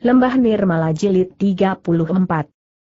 Lembah Nirmala Jilid 34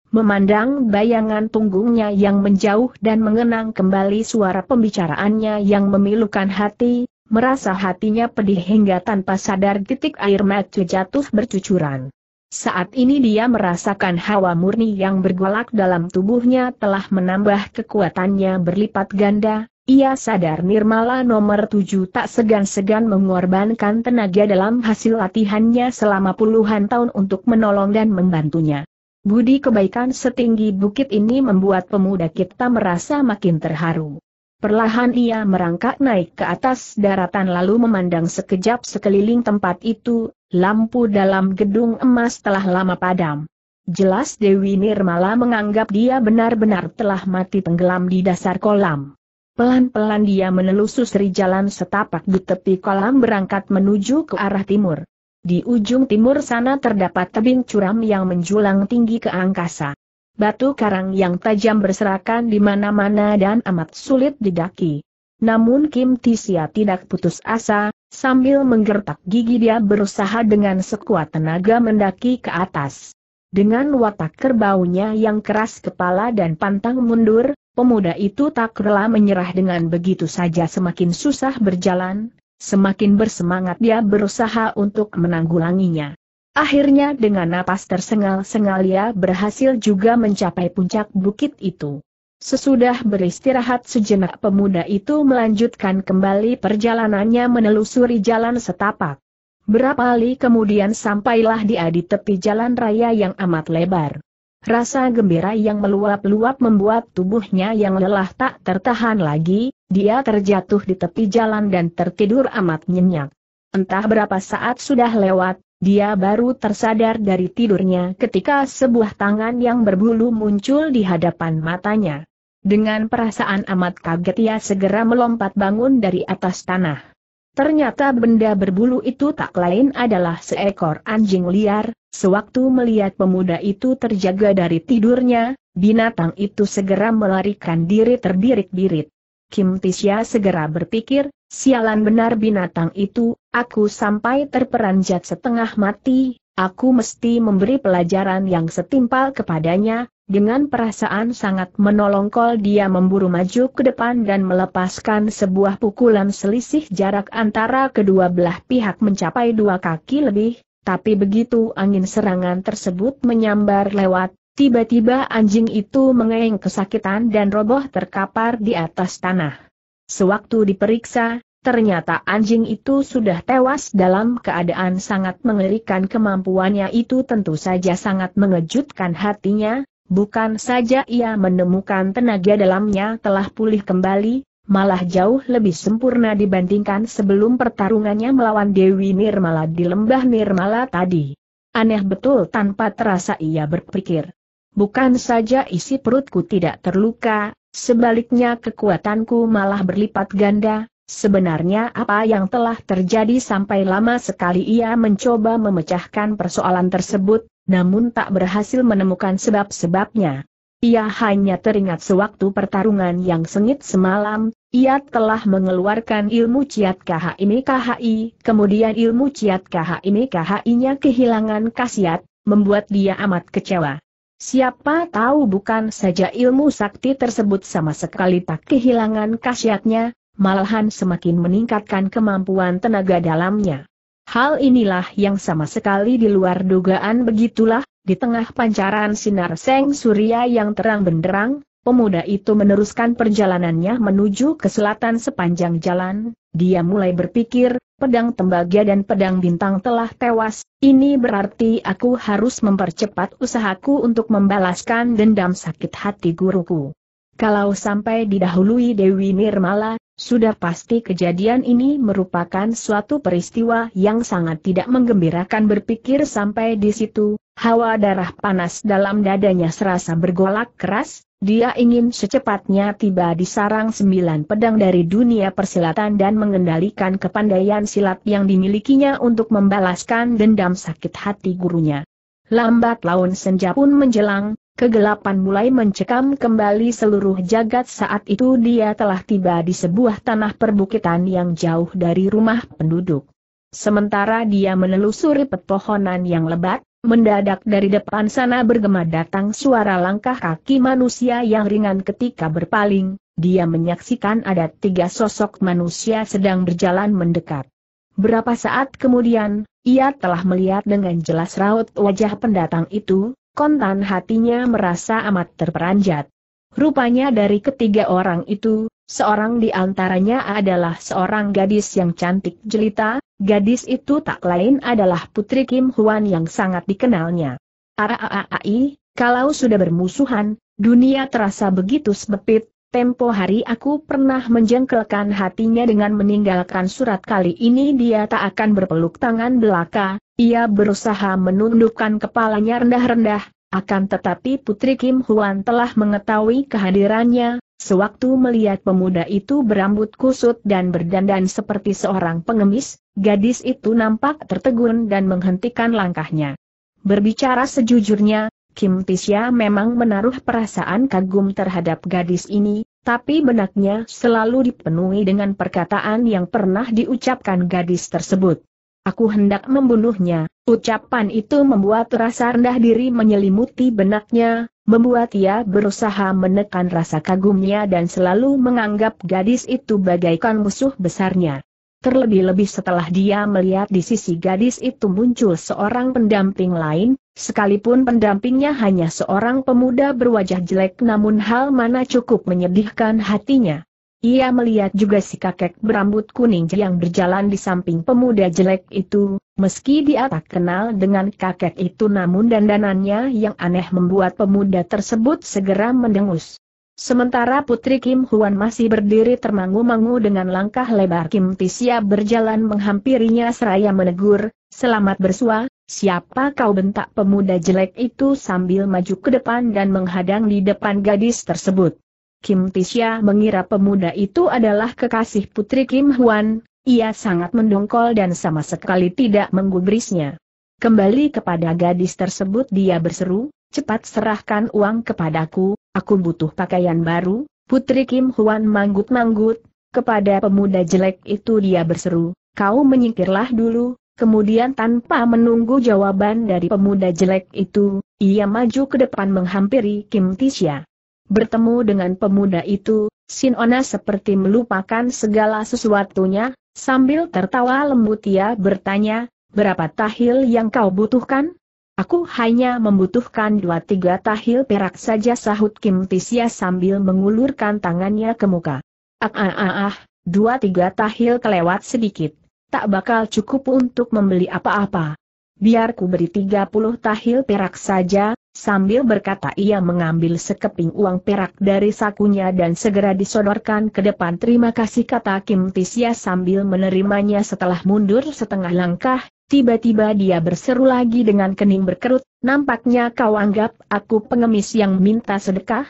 Memandang bayangan punggungnya yang menjauh dan mengenang kembali suara pembicaraannya yang memilukan hati, merasa hatinya pedih hingga tanpa sadar titik air mata jatuh bercucuran. Saat ini dia merasakan hawa murni yang bergolak dalam tubuhnya telah menambah kekuatannya berlipat ganda, ia sadar Nirmala nomor tujuh tak segan-segan mengorbankan tenaga dalam hasil latihannya selama puluhan tahun untuk menolong dan membantunya. Budi kebaikan setinggi bukit ini membuat pemuda kita merasa makin terharu. Perlahan ia merangkak naik ke atas daratan lalu memandang sekejap sekeliling tempat itu, lampu dalam gedung emas telah lama padam. Jelas Dewi Nirmala menganggap dia benar-benar telah mati tenggelam di dasar kolam. Pelan-pelan dia menelusuri jalan setapak di tepi kolam berangkat menuju ke arah timur. Di ujung timur sana terdapat tebing curam yang menjulang tinggi ke angkasa. Batu karang yang tajam berserakan di mana-mana dan amat sulit didaki. Namun Kim Tisia tidak putus asa, sambil menggertak gigi dia berusaha dengan sekuat tenaga mendaki ke atas. Dengan watak kerbaunya yang keras kepala dan pantang mundur, Pemuda itu tak rela menyerah dengan begitu saja semakin susah berjalan, semakin bersemangat dia berusaha untuk menanggulanginya. Akhirnya dengan napas tersengal-sengal ia berhasil juga mencapai puncak bukit itu. Sesudah beristirahat sejenak pemuda itu melanjutkan kembali perjalanannya menelusuri jalan setapak. Berapa kali kemudian sampailah dia di tepi jalan raya yang amat lebar. Rasa gembira yang meluap-luap membuat tubuhnya yang lelah tak tertahan lagi, dia terjatuh di tepi jalan dan tertidur amat nyenyak. Entah berapa saat sudah lewat, dia baru tersadar dari tidurnya ketika sebuah tangan yang berbulu muncul di hadapan matanya. Dengan perasaan amat kaget ia segera melompat bangun dari atas tanah. Ternyata benda berbulu itu tak lain adalah seekor anjing liar, sewaktu melihat pemuda itu terjaga dari tidurnya, binatang itu segera melarikan diri terbirit-birit. Kim Tisya segera berpikir, sialan benar binatang itu, aku sampai terperanjat setengah mati, aku mesti memberi pelajaran yang setimpal kepadanya, dengan perasaan sangat menolongkol dia memburu maju ke depan dan melepaskan sebuah pukulan selisih jarak antara kedua belah pihak mencapai dua kaki lebih, tapi begitu angin serangan tersebut menyambar lewat, tiba-tiba anjing itu mengeeng kesakitan dan roboh terkapar di atas tanah. Sewaktu diperiksa, ternyata anjing itu sudah tewas dalam keadaan sangat mengerikan kemampuannya itu tentu saja sangat mengejutkan hatinya, Bukan saja ia menemukan tenaga dalamnya telah pulih kembali, malah jauh lebih sempurna dibandingkan sebelum pertarungannya melawan Dewi Nirmala di lembah Nirmala tadi. Aneh betul tanpa terasa ia berpikir. Bukan saja isi perutku tidak terluka, sebaliknya kekuatanku malah berlipat ganda, sebenarnya apa yang telah terjadi sampai lama sekali ia mencoba memecahkan persoalan tersebut, namun tak berhasil menemukan sebab-sebabnya. Ia hanya teringat sewaktu pertarungan yang sengit semalam, ia telah mengeluarkan ilmu ciat KHI KHI, kemudian ilmu ciat KHI KHI-nya kehilangan khasiat, membuat dia amat kecewa. Siapa tahu bukan saja ilmu sakti tersebut sama sekali tak kehilangan khasiatnya, malahan semakin meningkatkan kemampuan tenaga dalamnya. Hal inilah yang sama sekali di luar dugaan begitulah, di tengah pancaran sinar seng surya yang terang benderang, pemuda itu meneruskan perjalanannya menuju ke selatan sepanjang jalan, dia mulai berpikir, pedang tembaga dan pedang bintang telah tewas, ini berarti aku harus mempercepat usahaku untuk membalaskan dendam sakit hati guruku. Kalau sampai didahului Dewi Nirmala, sudah pasti kejadian ini merupakan suatu peristiwa yang sangat tidak menggembirakan berpikir sampai di situ, hawa darah panas dalam dadanya serasa bergolak keras, dia ingin secepatnya tiba di sarang sembilan pedang dari dunia persilatan dan mengendalikan kepandaian silat yang dimilikinya untuk membalaskan dendam sakit hati gurunya. Lambat laun senja pun menjelang, Kegelapan mulai mencekam kembali seluruh jagat saat itu dia telah tiba di sebuah tanah perbukitan yang jauh dari rumah penduduk. Sementara dia menelusuri pepohonan yang lebat, mendadak dari depan sana bergema datang suara langkah kaki manusia yang ringan ketika berpaling, dia menyaksikan ada tiga sosok manusia sedang berjalan mendekat. Berapa saat kemudian, ia telah melihat dengan jelas raut wajah pendatang itu, kontan hatinya merasa amat terperanjat. Rupanya dari ketiga orang itu, seorang di antaranya adalah seorang gadis yang cantik jelita, gadis itu tak lain adalah putri Kim Huan yang sangat dikenalnya. Araaai, kalau sudah bermusuhan, dunia terasa begitu sempit, Tempo hari aku pernah menjengkelkan hatinya dengan meninggalkan surat kali ini dia tak akan berpeluk tangan belaka, ia berusaha menundukkan kepalanya rendah-rendah, akan tetapi Putri Kim Huan telah mengetahui kehadirannya, sewaktu melihat pemuda itu berambut kusut dan berdandan seperti seorang pengemis, gadis itu nampak tertegun dan menghentikan langkahnya. Berbicara sejujurnya, Kim Tisya memang menaruh perasaan kagum terhadap gadis ini, tapi benaknya selalu dipenuhi dengan perkataan yang pernah diucapkan gadis tersebut. Aku hendak membunuhnya, ucapan itu membuat rasa rendah diri menyelimuti benaknya, membuat ia berusaha menekan rasa kagumnya dan selalu menganggap gadis itu bagaikan musuh besarnya. Terlebih-lebih setelah dia melihat di sisi gadis itu muncul seorang pendamping lain, sekalipun pendampingnya hanya seorang pemuda berwajah jelek namun hal mana cukup menyedihkan hatinya. Ia melihat juga si kakek berambut kuning yang berjalan di samping pemuda jelek itu, meski dia tak kenal dengan kakek itu namun dandanannya yang aneh membuat pemuda tersebut segera mendengus. Sementara Putri Kim Huan masih berdiri termangu-mangu dengan langkah lebar Kim Tisia berjalan menghampirinya seraya menegur, Selamat bersua, siapa kau bentak pemuda jelek itu sambil maju ke depan dan menghadang di depan gadis tersebut. Kim Tisia mengira pemuda itu adalah kekasih Putri Kim Huan, ia sangat mendongkol dan sama sekali tidak menggubrisnya. Kembali kepada gadis tersebut dia berseru, cepat serahkan uang kepadaku, Aku butuh pakaian baru, Putri Kim Huan manggut-manggut, kepada pemuda jelek itu dia berseru, kau menyingkirlah dulu, kemudian tanpa menunggu jawaban dari pemuda jelek itu, ia maju ke depan menghampiri Kim Tisha. Bertemu dengan pemuda itu, Sin Ona seperti melupakan segala sesuatunya, sambil tertawa lembut ia bertanya, berapa tahil yang kau butuhkan? Aku hanya membutuhkan dua tiga tahil perak saja sahut Kim Tisya sambil mengulurkan tangannya ke muka. Ah ah ah ah, dua tiga tahil kelewat sedikit, tak bakal cukup untuk membeli apa-apa. Biar ku beri tiga puluh tahil perak saja, sambil berkata ia mengambil sekeping uang perak dari sakunya dan segera disodorkan ke depan terima kasih kata Kim Tisya sambil menerimanya setelah mundur setengah langkah, Tiba-tiba dia berseru lagi dengan kening berkerut, nampaknya kau anggap aku pengemis yang minta sedekah?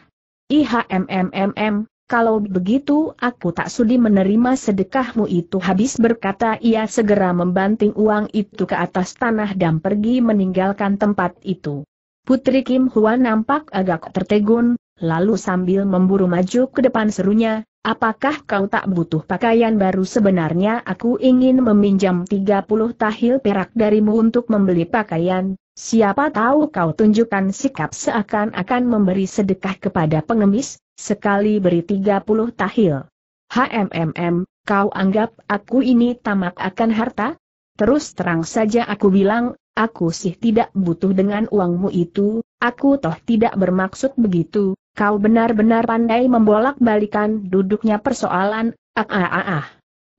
IHMMMM, kalau begitu aku tak sudi menerima sedekahmu itu habis berkata ia segera membanting uang itu ke atas tanah dan pergi meninggalkan tempat itu. Putri Kim Hwa nampak agak tertegun, lalu sambil memburu maju ke depan serunya, Apakah kau tak butuh pakaian baru sebenarnya aku ingin meminjam 30 tahil perak darimu untuk membeli pakaian, siapa tahu kau tunjukkan sikap seakan-akan memberi sedekah kepada pengemis, sekali beri 30 tahil. HMMM, kau anggap aku ini tamak akan harta? Terus terang saja aku bilang, aku sih tidak butuh dengan uangmu itu, aku toh tidak bermaksud begitu, Kau benar-benar pandai membolak-balikan duduknya persoalan, ah ah ah ah.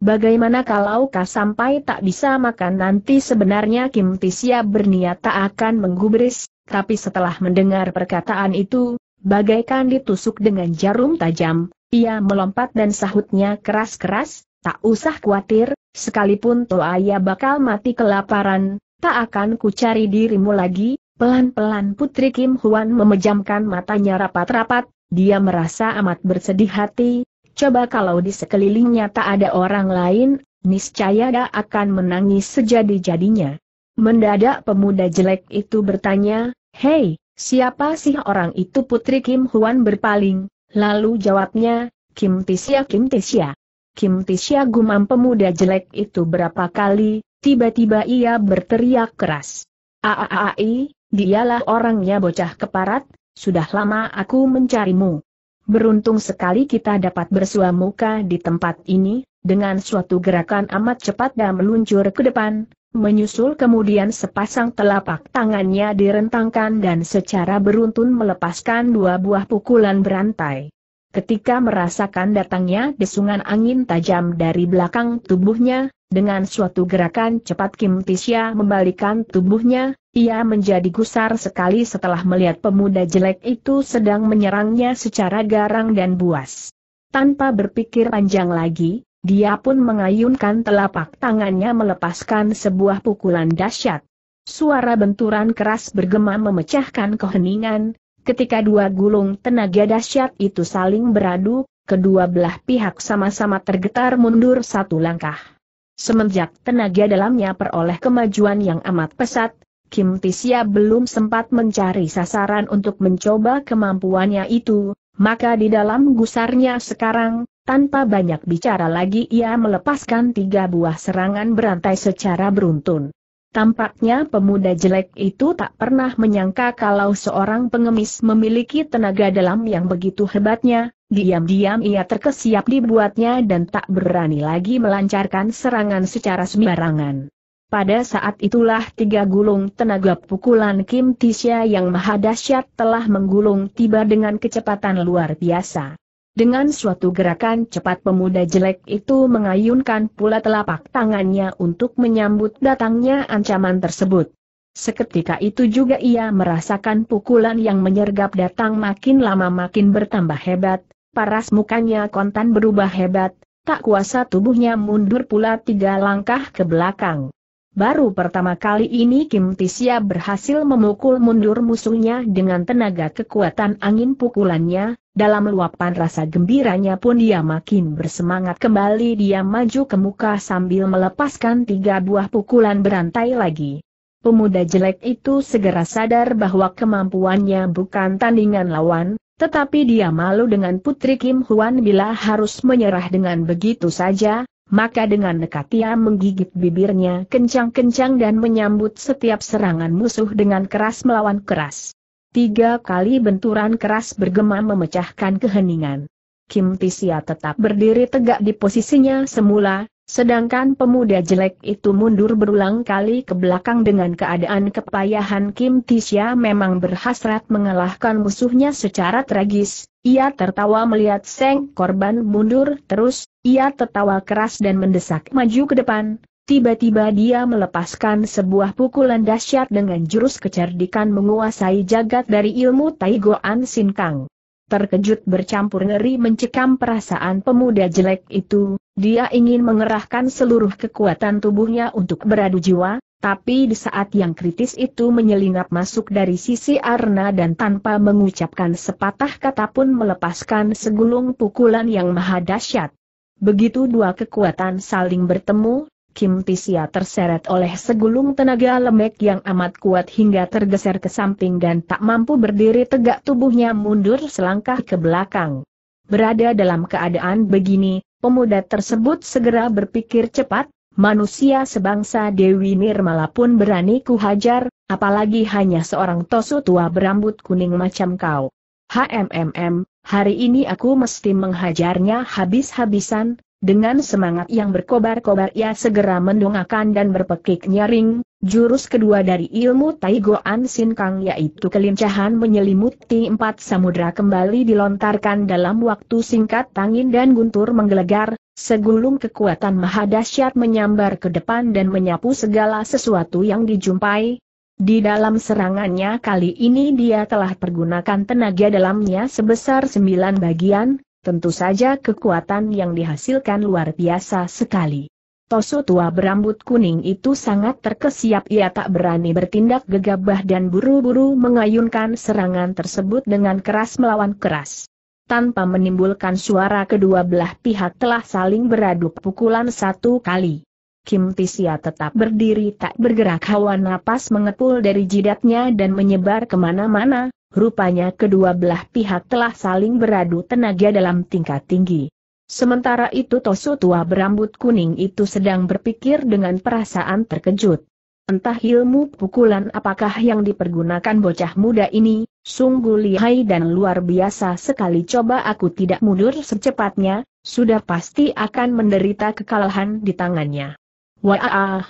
Bagaimana kalau kau sampai tak bisa makan nanti sebenarnya Kim Tisia berniat tak akan menggubris, tapi setelah mendengar perkataan itu, bagaikan ditusuk dengan jarum tajam, ia melompat dan sahutnya keras-keras, tak usah khawatir, sekalipun ia bakal mati kelaparan, tak akan kucari dirimu lagi, Pelan-pelan Putri Kim Huan memejamkan matanya rapat-rapat, dia merasa amat bersedih hati, coba kalau di sekelilingnya tak ada orang lain, niscaya dia akan menangis sejadi-jadinya. Mendadak pemuda jelek itu bertanya, Hei, siapa sih orang itu Putri Kim Huan berpaling, lalu jawabnya, Kim Tisya Kim Tisya. Kim Tisya gumam pemuda jelek itu berapa kali, tiba-tiba ia berteriak keras. Aaai, Dialah orangnya bocah keparat, sudah lama aku mencarimu. Beruntung sekali kita dapat bersua muka di tempat ini, dengan suatu gerakan amat cepat dan meluncur ke depan, menyusul kemudian sepasang telapak tangannya direntangkan dan secara beruntun melepaskan dua buah pukulan berantai. Ketika merasakan datangnya desungan angin tajam dari belakang tubuhnya, dengan suatu gerakan cepat Kim Tisya membalikan tubuhnya, ia menjadi gusar sekali setelah melihat pemuda jelek itu sedang menyerangnya secara garang dan buas. Tanpa berpikir panjang lagi, dia pun mengayunkan telapak tangannya melepaskan sebuah pukulan dahsyat. Suara benturan keras bergema memecahkan keheningan, ketika dua gulung tenaga dahsyat itu saling beradu, kedua belah pihak sama-sama tergetar mundur satu langkah. Semenjak tenaga dalamnya peroleh kemajuan yang amat pesat, Kim Tisia belum sempat mencari sasaran untuk mencoba kemampuannya itu, maka di dalam gusarnya sekarang, tanpa banyak bicara lagi ia melepaskan tiga buah serangan berantai secara beruntun. Tampaknya pemuda jelek itu tak pernah menyangka kalau seorang pengemis memiliki tenaga dalam yang begitu hebatnya, Diam-diam ia terkesiap dibuatnya dan tak berani lagi melancarkan serangan secara sembarangan. Pada saat itulah tiga gulung tenaga pukulan Kim Tisha yang maha dahsyat telah menggulung tiba dengan kecepatan luar biasa. Dengan suatu gerakan cepat pemuda jelek itu mengayunkan pula telapak tangannya untuk menyambut datangnya ancaman tersebut. Seketika itu juga ia merasakan pukulan yang menyergap datang makin lama makin bertambah hebat, paras mukanya kontan berubah hebat, tak kuasa tubuhnya mundur pula tiga langkah ke belakang. Baru pertama kali ini Kim Tisia berhasil memukul mundur musuhnya dengan tenaga kekuatan angin pukulannya, dalam luapan rasa gembiranya pun dia makin bersemangat kembali dia maju ke muka sambil melepaskan tiga buah pukulan berantai lagi. Pemuda jelek itu segera sadar bahwa kemampuannya bukan tandingan lawan, tetapi dia malu dengan putri Kim Huan bila harus menyerah dengan begitu saja, maka dengan nekat ia menggigit bibirnya kencang-kencang dan menyambut setiap serangan musuh dengan keras melawan keras. Tiga kali benturan keras bergema memecahkan keheningan. Kim Tisia tetap berdiri tegak di posisinya semula, Sedangkan pemuda jelek itu mundur berulang kali ke belakang dengan keadaan kepayahan Kim Tisya memang berhasrat mengalahkan musuhnya secara tragis, ia tertawa melihat Seng korban mundur terus, ia tertawa keras dan mendesak maju ke depan, tiba-tiba dia melepaskan sebuah pukulan dahsyat dengan jurus kecerdikan menguasai jagat dari ilmu Taigoan Sinkang. Terkejut bercampur ngeri mencekam perasaan pemuda jelek itu, dia ingin mengerahkan seluruh kekuatan tubuhnya untuk beradu jiwa, tapi di saat yang kritis itu menyelinap masuk dari sisi Arna dan tanpa mengucapkan sepatah kata pun melepaskan segulung pukulan yang maha dahsyat. Begitu dua kekuatan saling bertemu, Kim Pisia terseret oleh segulung tenaga lembek yang amat kuat hingga tergeser ke samping dan tak mampu berdiri tegak tubuhnya mundur selangkah ke belakang. Berada dalam keadaan begini, pemuda tersebut segera berpikir cepat, manusia sebangsa Dewi Nirmala pun berani kuhajar, apalagi hanya seorang tosu tua berambut kuning macam kau. HMMM, hari ini aku mesti menghajarnya habis-habisan, dengan semangat yang berkobar-kobar ia segera mendongakkan dan berpekik nyaring, jurus kedua dari ilmu Taigoan Sin Kang yaitu kelincahan menyelimuti empat samudra kembali dilontarkan dalam waktu singkat Tangin dan guntur menggelegar, segulung kekuatan mahadasyat menyambar ke depan dan menyapu segala sesuatu yang dijumpai, di dalam serangannya kali ini dia telah pergunakan tenaga dalamnya sebesar sembilan bagian, Tentu saja kekuatan yang dihasilkan luar biasa sekali. Tosu tua berambut kuning itu sangat terkesiap ia tak berani bertindak gegabah dan buru-buru mengayunkan serangan tersebut dengan keras melawan keras. Tanpa menimbulkan suara kedua belah pihak telah saling beradu pukulan satu kali. Kim Tisia tetap berdiri tak bergerak hawa napas mengepul dari jidatnya dan menyebar kemana-mana, Rupanya kedua belah pihak telah saling beradu tenaga dalam tingkat tinggi. Sementara itu Tosu tua berambut kuning itu sedang berpikir dengan perasaan terkejut. Entah ilmu pukulan apakah yang dipergunakan bocah muda ini, sungguh lihai dan luar biasa sekali coba aku tidak mundur secepatnya, sudah pasti akan menderita kekalahan di tangannya. Wah,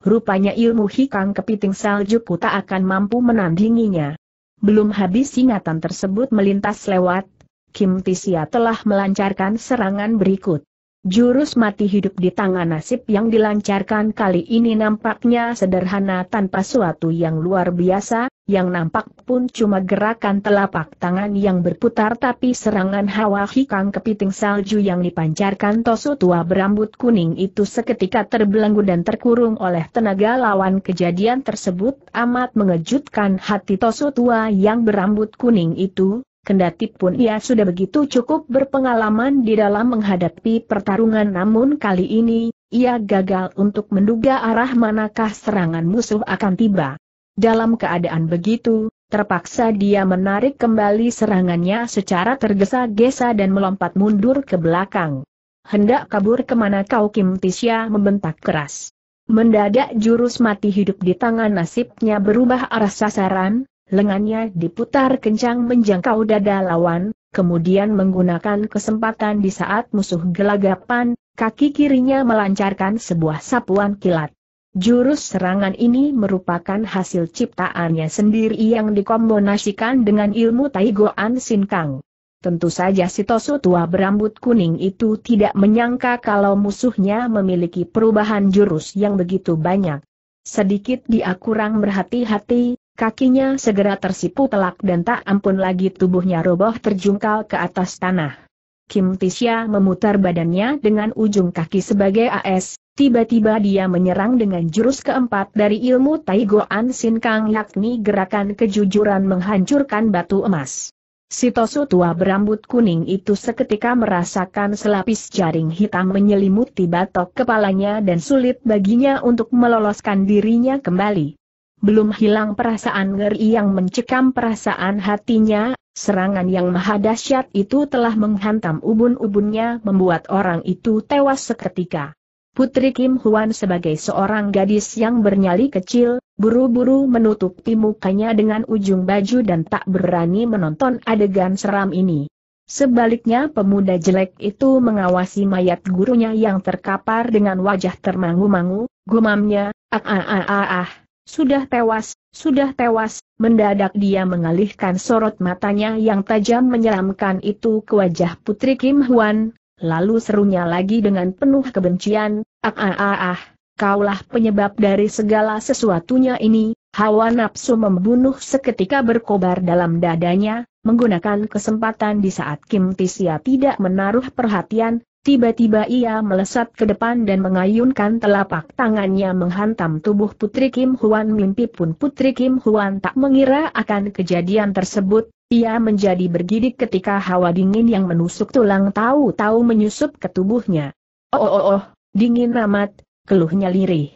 rupanya ilmu hikang kepiting salju ku tak akan mampu menandinginya. Belum habis ingatan tersebut melintas lewat, Kim Tisia telah melancarkan serangan berikut. Jurus mati hidup di tangan nasib yang dilancarkan kali ini nampaknya sederhana tanpa suatu yang luar biasa, yang nampak pun cuma gerakan telapak tangan yang berputar tapi serangan hawa hikang kepiting salju yang dipancarkan Tosu tua berambut kuning itu seketika terbelenggu dan terkurung oleh tenaga lawan kejadian tersebut amat mengejutkan hati Tosu tua yang berambut kuning itu, Kendati pun ia sudah begitu cukup berpengalaman di dalam menghadapi pertarungan namun kali ini, ia gagal untuk menduga arah manakah serangan musuh akan tiba. Dalam keadaan begitu, terpaksa dia menarik kembali serangannya secara tergesa-gesa dan melompat mundur ke belakang. Hendak kabur kemana kau Kim Tisya membentak keras. Mendadak jurus mati hidup di tangan nasibnya berubah arah sasaran, lengannya diputar kencang menjangkau dada lawan, kemudian menggunakan kesempatan di saat musuh gelagapan, kaki kirinya melancarkan sebuah sapuan kilat. Jurus serangan ini merupakan hasil ciptaannya sendiri yang dikombinasikan dengan ilmu Taigoan Sinkang. Tentu saja si Tosu tua berambut kuning itu tidak menyangka kalau musuhnya memiliki perubahan jurus yang begitu banyak. Sedikit dia kurang berhati-hati, Kakinya segera tersipu telak dan tak ampun lagi tubuhnya roboh terjungkal ke atas tanah. Kim Tisya memutar badannya dengan ujung kaki sebagai AS, tiba-tiba dia menyerang dengan jurus keempat dari ilmu Taigoan Sin Kang yakni gerakan kejujuran menghancurkan batu emas. Si Tosu tua berambut kuning itu seketika merasakan selapis jaring hitam menyelimuti batok kepalanya dan sulit baginya untuk meloloskan dirinya kembali belum hilang perasaan ngeri yang mencekam perasaan hatinya, serangan yang maha dahsyat itu telah menghantam ubun-ubunnya membuat orang itu tewas seketika. Putri Kim Huan sebagai seorang gadis yang bernyali kecil, buru-buru menutupi mukanya dengan ujung baju dan tak berani menonton adegan seram ini. Sebaliknya pemuda jelek itu mengawasi mayat gurunya yang terkapar dengan wajah termangu-mangu, gumamnya, ah ah ah ah ah. ah. Sudah tewas, sudah tewas, mendadak dia mengalihkan sorot matanya yang tajam menyeramkan itu ke wajah Putri Kim Hwan, lalu serunya lagi dengan penuh kebencian, ah ah ah ah, kaulah penyebab dari segala sesuatunya ini, hawa nafsu membunuh seketika berkobar dalam dadanya, menggunakan kesempatan di saat Kim Tisia tidak menaruh perhatian, Tiba-tiba ia melesat ke depan dan mengayunkan telapak tangannya menghantam tubuh Putri Kim Huan mimpi pun Putri Kim Huan tak mengira akan kejadian tersebut, ia menjadi bergidik ketika hawa dingin yang menusuk tulang tahu-tahu menyusup ke tubuhnya. Oh oh oh, oh dingin amat, keluhnya lirih.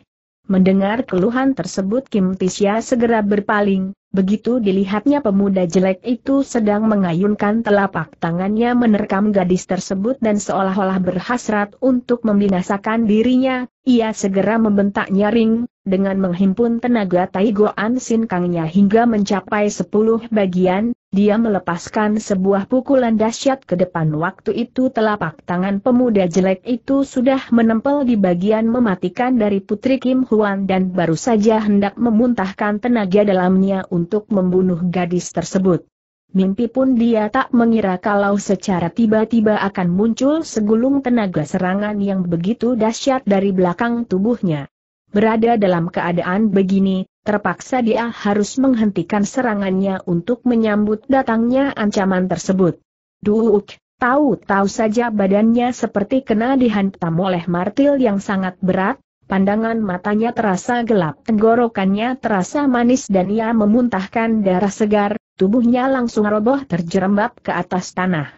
Mendengar keluhan tersebut Kim Tisya segera berpaling, begitu dilihatnya pemuda jelek itu sedang mengayunkan telapak tangannya menerkam gadis tersebut dan seolah-olah berhasrat untuk membinasakan dirinya, ia segera membentak nyaring, dengan menghimpun tenaga Taigoan Sinkangnya hingga mencapai 10 bagian, dia melepaskan sebuah pukulan dahsyat ke depan waktu itu telapak tangan pemuda jelek itu sudah menempel di bagian mematikan dari Putri Kim Huan dan baru saja hendak memuntahkan tenaga dalamnya untuk membunuh gadis tersebut. Mimpi pun dia tak mengira kalau secara tiba-tiba akan muncul segulung tenaga serangan yang begitu dahsyat dari belakang tubuhnya. Berada dalam keadaan begini, terpaksa dia harus menghentikan serangannya untuk menyambut datangnya ancaman tersebut. Duuk, tahu-tahu saja badannya seperti kena dihantam oleh martil yang sangat berat, pandangan matanya terasa gelap, tenggorokannya terasa manis dan ia memuntahkan darah segar, tubuhnya langsung roboh terjerembab ke atas tanah.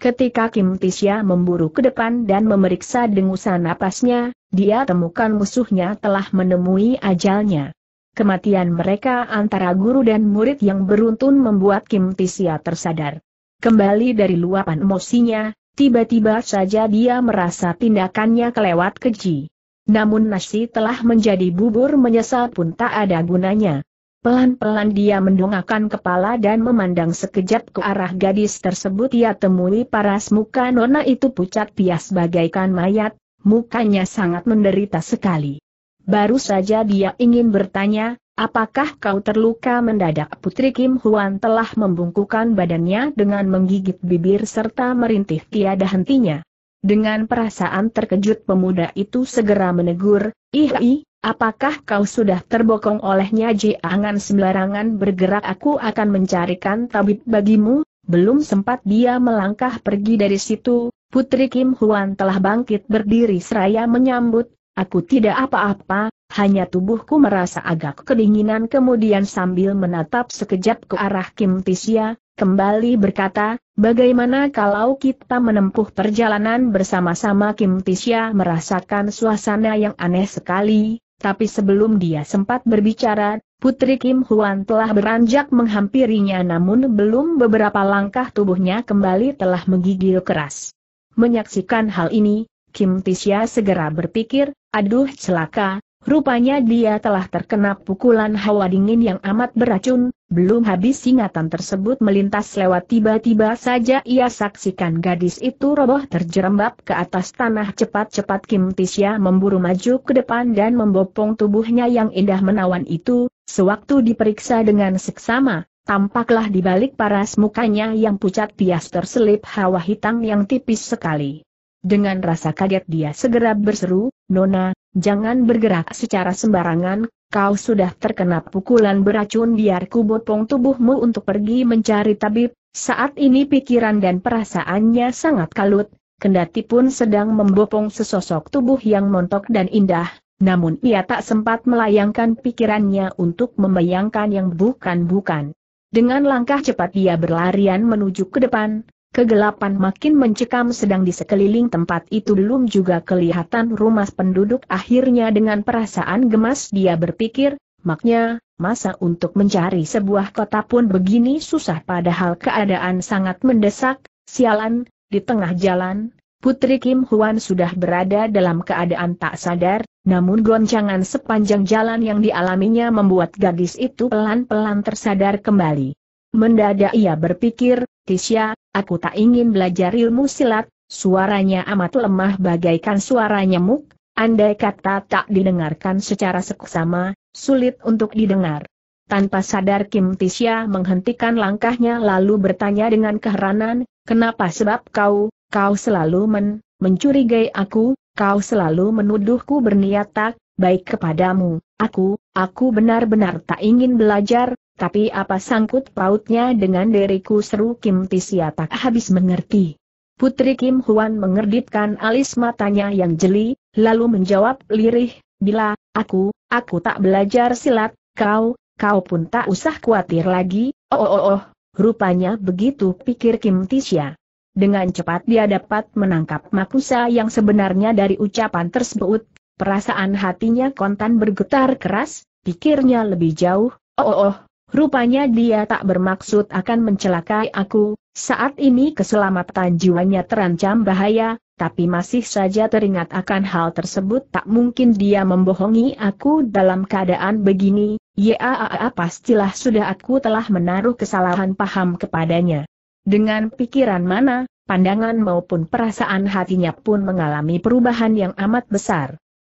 Ketika Kim Tisya memburu ke depan dan memeriksa dengusan napasnya, dia temukan musuhnya telah menemui ajalnya. Kematian mereka antara guru dan murid yang beruntun membuat Kim Tisia tersadar. Kembali dari luapan emosinya, tiba-tiba saja dia merasa tindakannya kelewat keji. Namun nasi telah menjadi bubur menyesal pun tak ada gunanya. Pelan-pelan dia mendongakkan kepala dan memandang sekejap ke arah gadis tersebut ia temui paras muka nona itu pucat pias bagaikan mayat, Mukanya sangat menderita sekali. Baru saja dia ingin bertanya, apakah kau terluka mendadak Putri Kim Huan telah membungkukan badannya dengan menggigit bibir serta merintih tiada hentinya. Dengan perasaan terkejut pemuda itu segera menegur, Ih, ih apakah kau sudah terbokong olehnya jangan sembarangan bergerak aku akan mencarikan tabib bagimu, belum sempat dia melangkah pergi dari situ, Putri Kim Huan telah bangkit berdiri seraya menyambut, aku tidak apa-apa, hanya tubuhku merasa agak kedinginan kemudian sambil menatap sekejap ke arah Kim Tisya, kembali berkata, bagaimana kalau kita menempuh perjalanan bersama-sama Kim Tisya merasakan suasana yang aneh sekali, tapi sebelum dia sempat berbicara, Putri Kim Huan telah beranjak menghampirinya namun belum beberapa langkah tubuhnya kembali telah menggigil keras. Menyaksikan hal ini, Kim Tisya segera berpikir, aduh celaka, rupanya dia telah terkena pukulan hawa dingin yang amat beracun, belum habis singatan tersebut melintas lewat tiba-tiba saja ia saksikan gadis itu roboh terjerembab ke atas tanah cepat-cepat Kim Tisya memburu maju ke depan dan membopong tubuhnya yang indah menawan itu, sewaktu diperiksa dengan seksama, Tampaklah di balik paras mukanya yang pucat pias terselip hawa hitam yang tipis sekali. Dengan rasa kaget dia segera berseru, Nona, jangan bergerak secara sembarangan, kau sudah terkena pukulan beracun biar ku botong tubuhmu untuk pergi mencari tabib, saat ini pikiran dan perasaannya sangat kalut, kendati pun sedang membopong sesosok tubuh yang montok dan indah, namun ia tak sempat melayangkan pikirannya untuk membayangkan yang bukan-bukan. Dengan langkah cepat dia berlarian menuju ke depan, kegelapan makin mencekam sedang di sekeliling tempat itu belum juga kelihatan rumah penduduk akhirnya dengan perasaan gemas dia berpikir, maknya, masa untuk mencari sebuah kota pun begini susah padahal keadaan sangat mendesak, sialan, di tengah jalan, Putri Kim Huan sudah berada dalam keadaan tak sadar, namun goncangan sepanjang jalan yang dialaminya membuat gadis itu pelan-pelan tersadar kembali. Mendadak ia berpikir, Tisha, aku tak ingin belajar ilmu silat, suaranya amat lemah bagaikan suara nyamuk, andai kata tak didengarkan secara seksama, sulit untuk didengar. Tanpa sadar Kim Tisha menghentikan langkahnya lalu bertanya dengan keheranan, kenapa sebab kau, kau selalu men, mencurigai aku, kau selalu menuduhku berniat tak baik kepadamu. Aku, aku benar-benar tak ingin belajar, tapi apa sangkut pautnya dengan diriku seru Kim Tisya tak habis mengerti. Putri Kim Huan mengerditkan alis matanya yang jeli, lalu menjawab lirih, bila, aku, aku tak belajar silat, kau, kau pun tak usah khawatir lagi, oh oh oh, oh rupanya begitu pikir Kim Tisya. Dengan cepat dia dapat menangkap Makusa yang sebenarnya dari ucapan tersebut, perasaan hatinya kontan bergetar keras, pikirnya lebih jauh, oh oh, oh rupanya dia tak bermaksud akan mencelakai aku, saat ini keselamatan jiwanya terancam bahaya, tapi masih saja teringat akan hal tersebut tak mungkin dia membohongi aku dalam keadaan begini, ya ah, ah, ah, pastilah sudah aku telah menaruh kesalahan paham kepadanya. Dengan pikiran mana, pandangan maupun perasaan hatinya pun mengalami perubahan yang amat besar.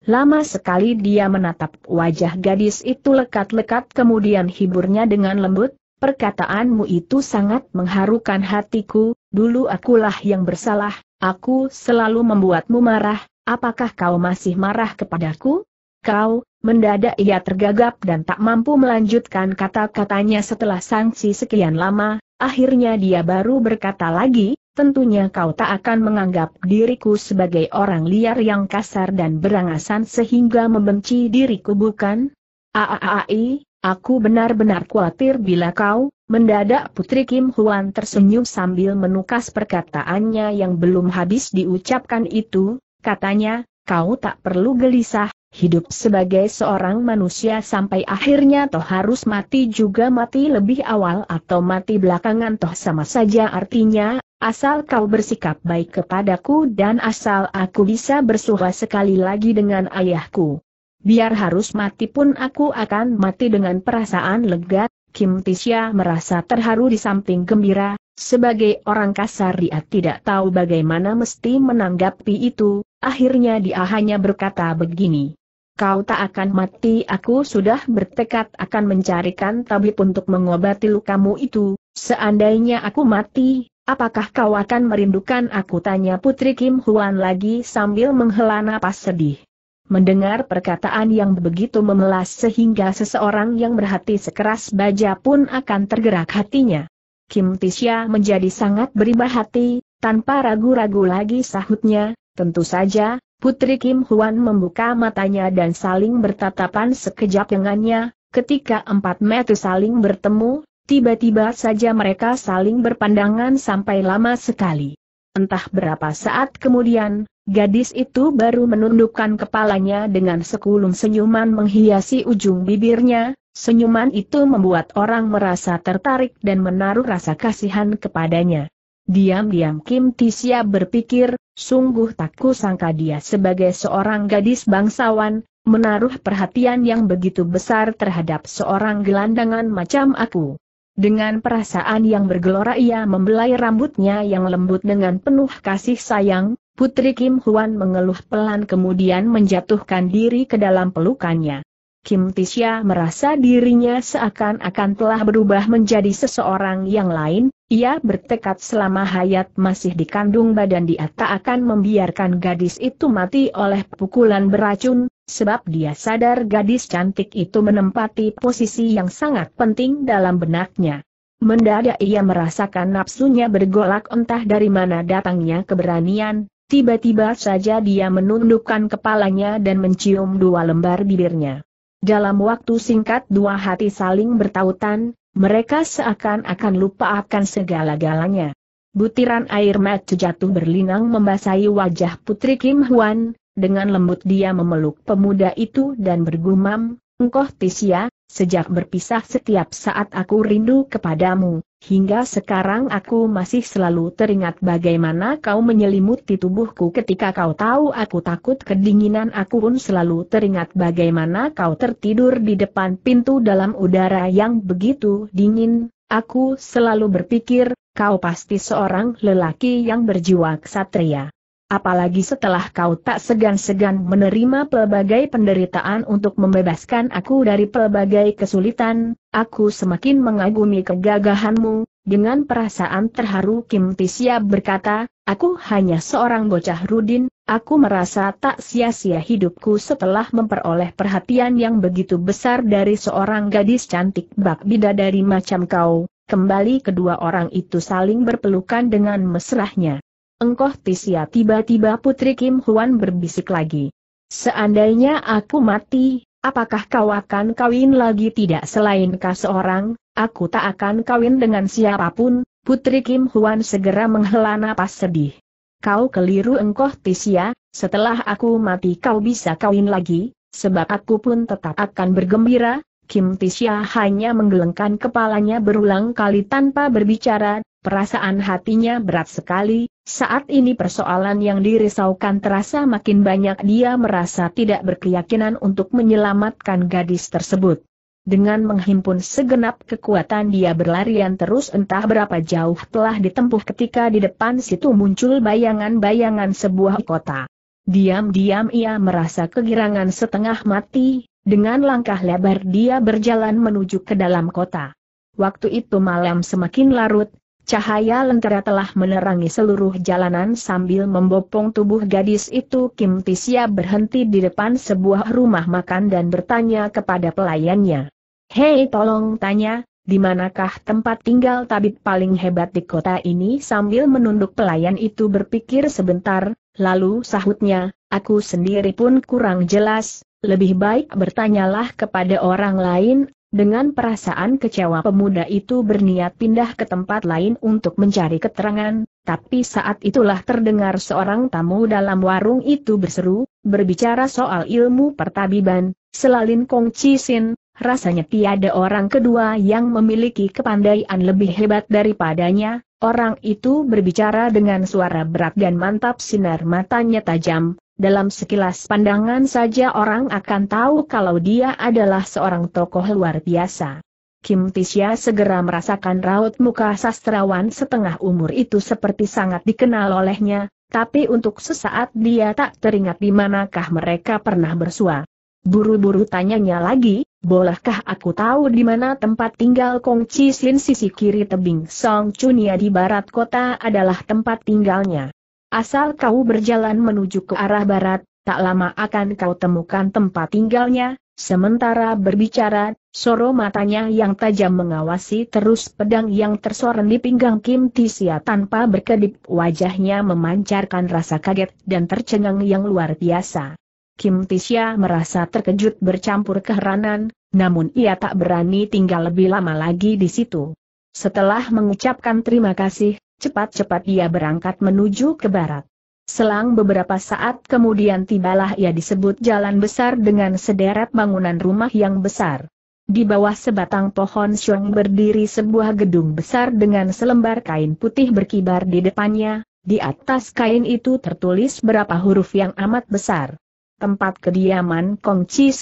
Lama sekali dia menatap wajah gadis itu lekat-lekat kemudian hiburnya dengan lembut, perkataanmu itu sangat mengharukan hatiku, dulu akulah yang bersalah, aku selalu membuatmu marah, apakah kau masih marah kepadaku? Kau, mendadak ia tergagap dan tak mampu melanjutkan kata-katanya setelah sanksi sekian lama, Akhirnya dia baru berkata lagi, tentunya kau tak akan menganggap diriku sebagai orang liar yang kasar dan berangasan sehingga membenci diriku bukan? Aaai, aku benar-benar khawatir bila kau, mendadak Putri Kim Huan tersenyum sambil menukas perkataannya yang belum habis diucapkan itu, katanya, kau tak perlu gelisah, hidup sebagai seorang manusia sampai akhirnya toh harus mati juga mati lebih awal atau mati belakangan toh sama saja artinya, asal kau bersikap baik kepadaku dan asal aku bisa bersuara sekali lagi dengan ayahku. Biar harus mati pun aku akan mati dengan perasaan lega, Kim Tisya merasa terharu di samping gembira, sebagai orang kasar dia tidak tahu bagaimana mesti menanggapi itu, akhirnya dia hanya berkata begini. Kau tak akan mati aku sudah bertekad akan mencarikan tabib untuk mengobati lukamu itu, seandainya aku mati, apakah kau akan merindukan aku tanya Putri Kim Huan lagi sambil menghela napas sedih. Mendengar perkataan yang begitu memelas sehingga seseorang yang berhati sekeras baja pun akan tergerak hatinya. Kim Tisha menjadi sangat beribah hati, tanpa ragu-ragu lagi sahutnya, tentu saja, Putri Kim Huan membuka matanya dan saling bertatapan sekejap dengannya, ketika empat mata saling bertemu, tiba-tiba saja mereka saling berpandangan sampai lama sekali. Entah berapa saat kemudian, gadis itu baru menundukkan kepalanya dengan sekulum senyuman menghiasi ujung bibirnya, senyuman itu membuat orang merasa tertarik dan menaruh rasa kasihan kepadanya. Diam-diam Kim Tisya berpikir, Sungguh tak kusangka dia sebagai seorang gadis bangsawan, menaruh perhatian yang begitu besar terhadap seorang gelandangan macam aku. Dengan perasaan yang bergelora ia membelai rambutnya yang lembut dengan penuh kasih sayang, Putri Kim Huan mengeluh pelan kemudian menjatuhkan diri ke dalam pelukannya. Kim Tisha merasa dirinya seakan-akan telah berubah menjadi seseorang yang lain, ia bertekad selama hayat masih dikandung badan dia tak akan membiarkan gadis itu mati oleh pukulan beracun, sebab dia sadar gadis cantik itu menempati posisi yang sangat penting dalam benaknya. Mendadak ia merasakan nafsunya bergolak entah dari mana datangnya keberanian, tiba-tiba saja dia menundukkan kepalanya dan mencium dua lembar bibirnya. Dalam waktu singkat dua hati saling bertautan, mereka seakan-akan lupa akan segala-galanya. Butiran air mata jatuh berlinang membasahi wajah Putri Kim Hwan. dengan lembut dia memeluk pemuda itu dan bergumam, Engkoh Tisya, sejak berpisah setiap saat aku rindu kepadamu, Hingga sekarang aku masih selalu teringat bagaimana kau menyelimuti tubuhku ketika kau tahu aku takut kedinginan aku pun selalu teringat bagaimana kau tertidur di depan pintu dalam udara yang begitu dingin, aku selalu berpikir, kau pasti seorang lelaki yang berjiwa ksatria apalagi setelah kau tak segan-segan menerima pelbagai penderitaan untuk membebaskan aku dari pelbagai kesulitan, aku semakin mengagumi kegagahanmu, dengan perasaan terharu Kim Tisya berkata, aku hanya seorang bocah rudin, aku merasa tak sia-sia hidupku setelah memperoleh perhatian yang begitu besar dari seorang gadis cantik bak bidadari macam kau, kembali kedua orang itu saling berpelukan dengan mesrahnya. Engkoh Tisia tiba-tiba Putri Kim Huan berbisik lagi. Seandainya aku mati, apakah kau akan kawin lagi tidak selain kau seorang, aku tak akan kawin dengan siapapun, Putri Kim Huan segera menghela napas sedih. Kau keliru engkoh Tisia, setelah aku mati kau bisa kawin lagi, sebab aku pun tetap akan bergembira, Kim Tisha hanya menggelengkan kepalanya berulang kali tanpa berbicara, perasaan hatinya berat sekali, saat ini persoalan yang dirisaukan terasa makin banyak dia merasa tidak berkeyakinan untuk menyelamatkan gadis tersebut. Dengan menghimpun segenap kekuatan dia berlarian terus entah berapa jauh telah ditempuh ketika di depan situ muncul bayangan-bayangan sebuah kota. Diam-diam ia merasa kegirangan setengah mati, dengan langkah lebar dia berjalan menuju ke dalam kota. Waktu itu malam semakin larut, cahaya lentera telah menerangi seluruh jalanan sambil membopong tubuh gadis itu Kim Tisya berhenti di depan sebuah rumah makan dan bertanya kepada pelayannya. Hei tolong tanya, di manakah tempat tinggal tabib paling hebat di kota ini sambil menunduk pelayan itu berpikir sebentar, lalu sahutnya, aku sendiri pun kurang jelas, lebih baik bertanyalah kepada orang lain, dengan perasaan kecewa pemuda itu berniat pindah ke tempat lain untuk mencari keterangan, tapi saat itulah terdengar seorang tamu dalam warung itu berseru, berbicara soal ilmu pertabiban, selalin Kong Cisin, Rasanya tiada orang kedua yang memiliki kepandaian lebih hebat daripadanya, orang itu berbicara dengan suara berat dan mantap sinar matanya tajam, dalam sekilas pandangan saja orang akan tahu kalau dia adalah seorang tokoh luar biasa. Kim Tisya segera merasakan raut muka sastrawan setengah umur itu seperti sangat dikenal olehnya, tapi untuk sesaat dia tak teringat di manakah mereka pernah bersua. Buru-buru tanyanya lagi, bolehkah aku tahu di mana tempat tinggal Kong Chi Sin sisi kiri tebing Song Chunia di barat kota adalah tempat tinggalnya. Asal kau berjalan menuju ke arah barat, tak lama akan kau temukan tempat tinggalnya, Sementara berbicara, soro matanya yang tajam mengawasi terus pedang yang tersoren di pinggang Kim Tisia tanpa berkedip wajahnya memancarkan rasa kaget dan tercengang yang luar biasa. Kim Tisia merasa terkejut bercampur keheranan, namun ia tak berani tinggal lebih lama lagi di situ. Setelah mengucapkan terima kasih, cepat-cepat ia berangkat menuju ke barat. Selang beberapa saat kemudian tibalah ia disebut jalan besar dengan sederet bangunan rumah yang besar. Di bawah sebatang pohon siung berdiri sebuah gedung besar dengan selembar kain putih berkibar di depannya, di atas kain itu tertulis berapa huruf yang amat besar tempat kediaman Kong Chi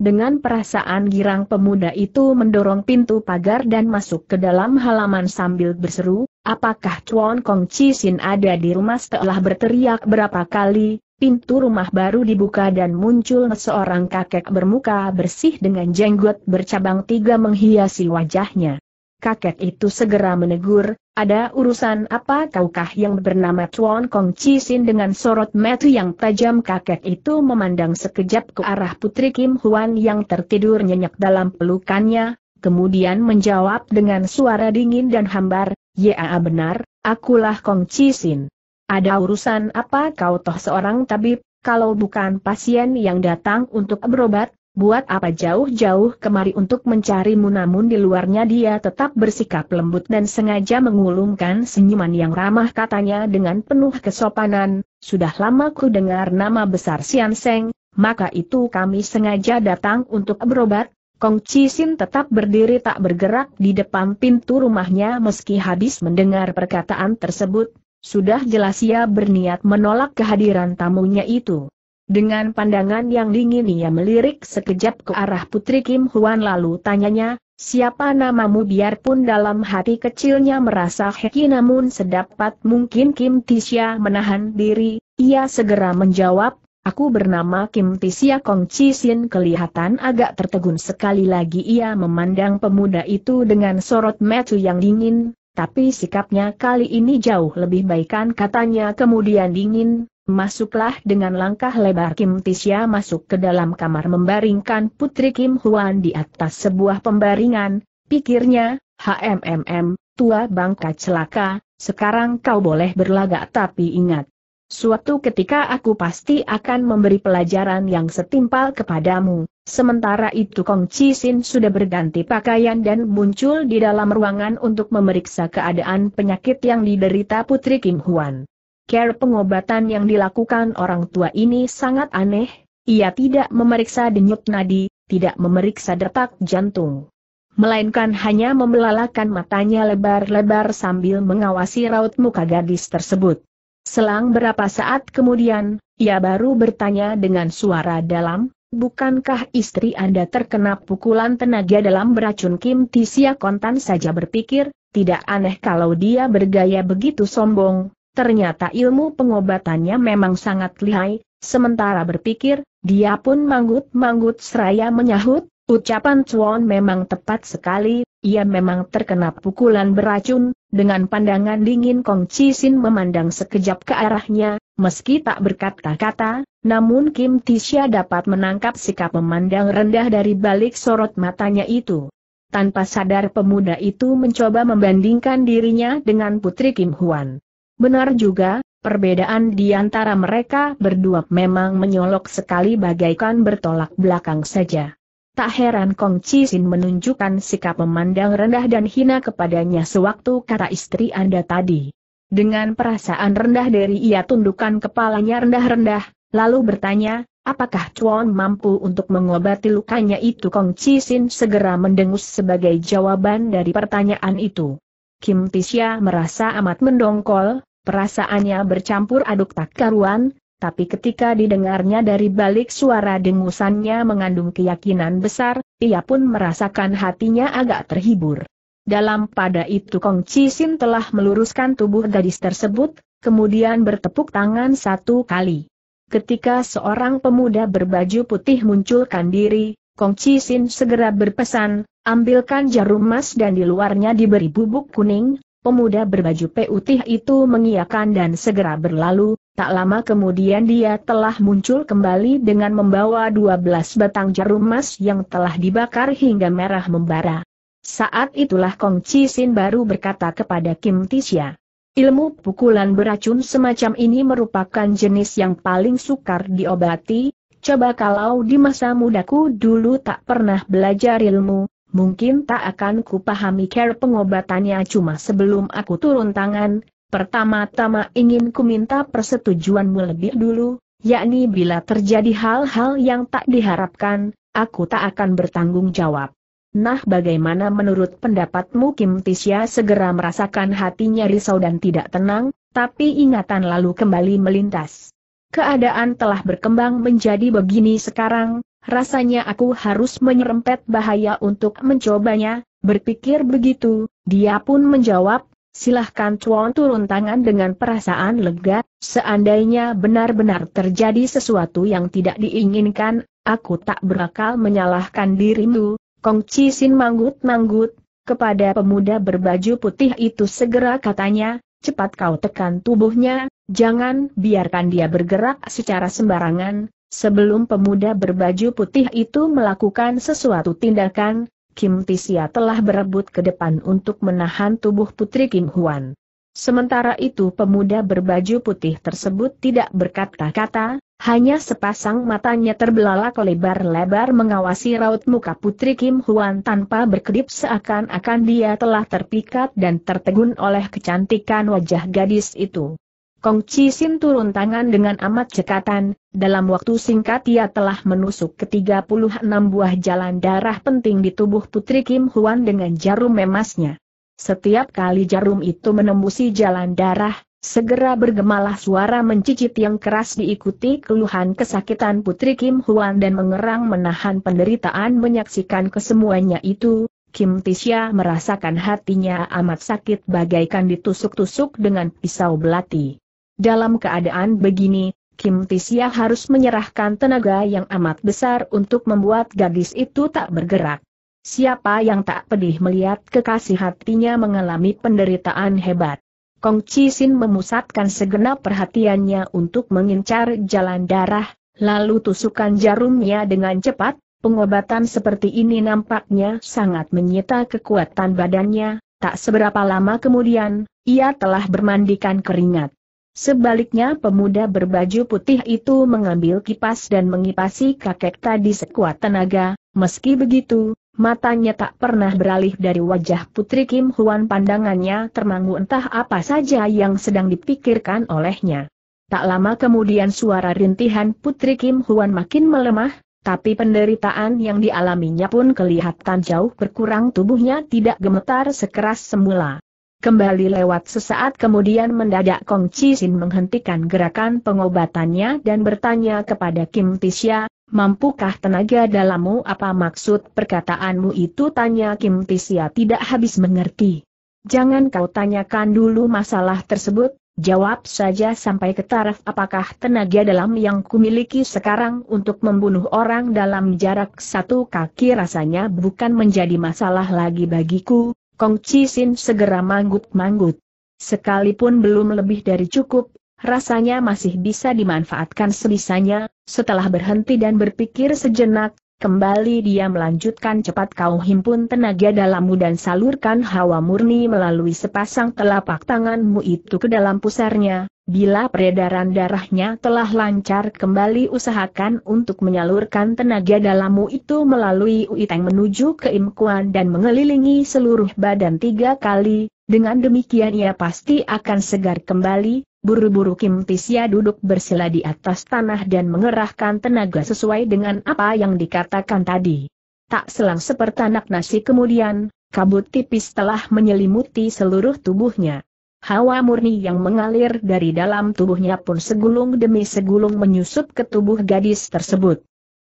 dengan perasaan girang pemuda itu mendorong pintu pagar dan masuk ke dalam halaman sambil berseru, apakah Chuan Kong Chi ada di rumah setelah berteriak berapa kali, pintu rumah baru dibuka dan muncul seorang kakek bermuka bersih dengan jenggot bercabang tiga menghiasi wajahnya kakek itu segera menegur, ada urusan apa kaukah yang bernama Chuan Kong Chisin dengan sorot mata yang tajam kakek itu memandang sekejap ke arah Putri Kim Huan yang tertidur nyenyak dalam pelukannya, kemudian menjawab dengan suara dingin dan hambar, Ya benar, akulah Kong Chisin. Ada urusan apa kau toh seorang tabib, kalau bukan pasien yang datang untuk berobat, buat apa jauh-jauh kemari untuk mencarimu namun di luarnya dia tetap bersikap lembut dan sengaja mengulungkan senyuman yang ramah katanya dengan penuh kesopanan, sudah lama ku dengar nama besar Sian Seng, maka itu kami sengaja datang untuk berobat, Kong Cisin tetap berdiri tak bergerak di depan pintu rumahnya meski habis mendengar perkataan tersebut, sudah jelas ia berniat menolak kehadiran tamunya itu. Dengan pandangan yang dingin ia melirik sekejap ke arah Putri Kim Huan lalu tanyanya, siapa namamu biarpun dalam hati kecilnya merasa heki namun sedapat mungkin Kim Tisya menahan diri, ia segera menjawab, aku bernama Kim Tisya Kong Chisin kelihatan agak tertegun sekali lagi ia memandang pemuda itu dengan sorot mata yang dingin, tapi sikapnya kali ini jauh lebih baikan katanya kemudian dingin, Masuklah dengan langkah lebar Kim Tisya masuk ke dalam kamar membaringkan putri Kim Huan di atas sebuah pembaringan, pikirnya, HMMM, tua bangka celaka, sekarang kau boleh berlagak tapi ingat. Suatu ketika aku pasti akan memberi pelajaran yang setimpal kepadamu. Sementara itu Kong Chi Sin sudah berganti pakaian dan muncul di dalam ruangan untuk memeriksa keadaan penyakit yang diderita Putri Kim Huan care pengobatan yang dilakukan orang tua ini sangat aneh, ia tidak memeriksa denyut nadi, tidak memeriksa detak jantung. Melainkan hanya membelalakan matanya lebar-lebar sambil mengawasi raut muka gadis tersebut. Selang berapa saat kemudian, ia baru bertanya dengan suara dalam, Bukankah istri Anda terkena pukulan tenaga dalam beracun Kim Tisia Kontan saja berpikir, tidak aneh kalau dia bergaya begitu sombong, Ternyata ilmu pengobatannya memang sangat lihai, sementara berpikir, dia pun manggut-manggut seraya menyahut, ucapan Chuan memang tepat sekali, ia memang terkena pukulan beracun, dengan pandangan dingin Kong Chi Sin memandang sekejap ke arahnya, meski tak berkata-kata, namun Kim Tisha dapat menangkap sikap memandang rendah dari balik sorot matanya itu. Tanpa sadar pemuda itu mencoba membandingkan dirinya dengan Putri Kim Huan. Benar juga, perbedaan di antara mereka berdua memang menyolok sekali bagaikan bertolak belakang saja. Tak heran Kong Cisin menunjukkan sikap memandang rendah dan hina kepadanya sewaktu kata istri Anda tadi. Dengan perasaan rendah dari ia tundukkan kepalanya rendah-rendah, lalu bertanya, apakah Chuan mampu untuk mengobati lukanya itu Kong Cisin segera mendengus sebagai jawaban dari pertanyaan itu. Kim Tisya merasa amat mendongkol, Perasaannya bercampur aduk tak karuan, tapi ketika didengarnya dari balik suara dengusannya mengandung keyakinan besar, ia pun merasakan hatinya agak terhibur. Dalam pada itu Kong Cisin telah meluruskan tubuh gadis tersebut, kemudian bertepuk tangan satu kali. Ketika seorang pemuda berbaju putih munculkan diri, Kong Cisin segera berpesan, ambilkan jarum emas dan di luarnya diberi bubuk kuning, Pemuda berbaju putih itu mengiakan dan segera berlalu, tak lama kemudian dia telah muncul kembali dengan membawa 12 batang jarum emas yang telah dibakar hingga merah membara. Saat itulah Kong Chi Sin baru berkata kepada Kim Tisha, Ilmu pukulan beracun semacam ini merupakan jenis yang paling sukar diobati, coba kalau di masa mudaku dulu tak pernah belajar ilmu, mungkin tak akan kupahami care pengobatannya cuma sebelum aku turun tangan, pertama-tama ingin ku minta persetujuanmu lebih dulu, yakni bila terjadi hal-hal yang tak diharapkan, aku tak akan bertanggung jawab. Nah bagaimana menurut pendapatmu Kim Tisya segera merasakan hatinya risau dan tidak tenang, tapi ingatan lalu kembali melintas. Keadaan telah berkembang menjadi begini sekarang, Rasanya aku harus menyerempet bahaya untuk mencobanya, berpikir begitu, dia pun menjawab, silahkan Chuan turun tangan dengan perasaan lega, seandainya benar-benar terjadi sesuatu yang tidak diinginkan, aku tak berakal menyalahkan dirimu, Kong Chi Sin manggut-manggut, kepada pemuda berbaju putih itu segera katanya, cepat kau tekan tubuhnya, jangan biarkan dia bergerak secara sembarangan, Sebelum pemuda berbaju putih itu melakukan sesuatu tindakan, Kim Tisia telah berebut ke depan untuk menahan tubuh putri Kim Huan. Sementara itu pemuda berbaju putih tersebut tidak berkata-kata, hanya sepasang matanya terbelalak lebar-lebar mengawasi raut muka putri Kim Huan tanpa berkedip seakan-akan dia telah terpikat dan tertegun oleh kecantikan wajah gadis itu. Kong Chi Sin turun tangan dengan amat cekatan, dalam waktu singkat ia telah menusuk ke 36 buah jalan darah penting di tubuh Putri Kim Huan dengan jarum emasnya. Setiap kali jarum itu menembusi jalan darah, segera bergemalah suara mencicit yang keras diikuti keluhan kesakitan Putri Kim Huan dan mengerang menahan penderitaan menyaksikan kesemuanya itu, Kim Tisha merasakan hatinya amat sakit bagaikan ditusuk-tusuk dengan pisau belati. Dalam keadaan begini, Kim Tisia harus menyerahkan tenaga yang amat besar untuk membuat gadis itu tak bergerak. Siapa yang tak pedih melihat kekasih hatinya mengalami penderitaan hebat. Kong Chi Sin memusatkan segenap perhatiannya untuk mengincar jalan darah, lalu tusukan jarumnya dengan cepat, pengobatan seperti ini nampaknya sangat menyita kekuatan badannya, tak seberapa lama kemudian, ia telah bermandikan keringat. Sebaliknya pemuda berbaju putih itu mengambil kipas dan mengipasi kakek tadi sekuat tenaga, meski begitu, matanya tak pernah beralih dari wajah Putri Kim Huan pandangannya termangu entah apa saja yang sedang dipikirkan olehnya. Tak lama kemudian suara rintihan Putri Kim Huan makin melemah, tapi penderitaan yang dialaminya pun kelihatan jauh berkurang tubuhnya tidak gemetar sekeras semula. Kembali lewat sesaat kemudian mendadak Kong Chi Sin menghentikan gerakan pengobatannya dan bertanya kepada Kim Tisya, mampukah tenaga dalammu apa maksud perkataanmu itu tanya Kim Tisya tidak habis mengerti. Jangan kau tanyakan dulu masalah tersebut, Jawab saja sampai ke taraf apakah tenaga dalam yang kumiliki sekarang untuk membunuh orang dalam jarak satu kaki rasanya bukan menjadi masalah lagi bagiku, Kong Chi Sin segera manggut-manggut. Sekalipun belum lebih dari cukup, rasanya masih bisa dimanfaatkan sebisanya, setelah berhenti dan berpikir sejenak, Kembali dia melanjutkan cepat kau himpun tenaga dalammu dan salurkan hawa murni melalui sepasang telapak tanganmu itu ke dalam pusarnya, Bila peredaran darahnya telah lancar kembali usahakan untuk menyalurkan tenaga dalammu itu melalui uiteng menuju ke imkuan dan mengelilingi seluruh badan tiga kali, dengan demikian ia pasti akan segar kembali, buru-buru Kim Tisya duduk bersila di atas tanah dan mengerahkan tenaga sesuai dengan apa yang dikatakan tadi. Tak selang sepertanak nasi kemudian, kabut tipis telah menyelimuti seluruh tubuhnya. Hawa murni yang mengalir dari dalam tubuhnya pun segulung demi segulung menyusup ke tubuh gadis tersebut.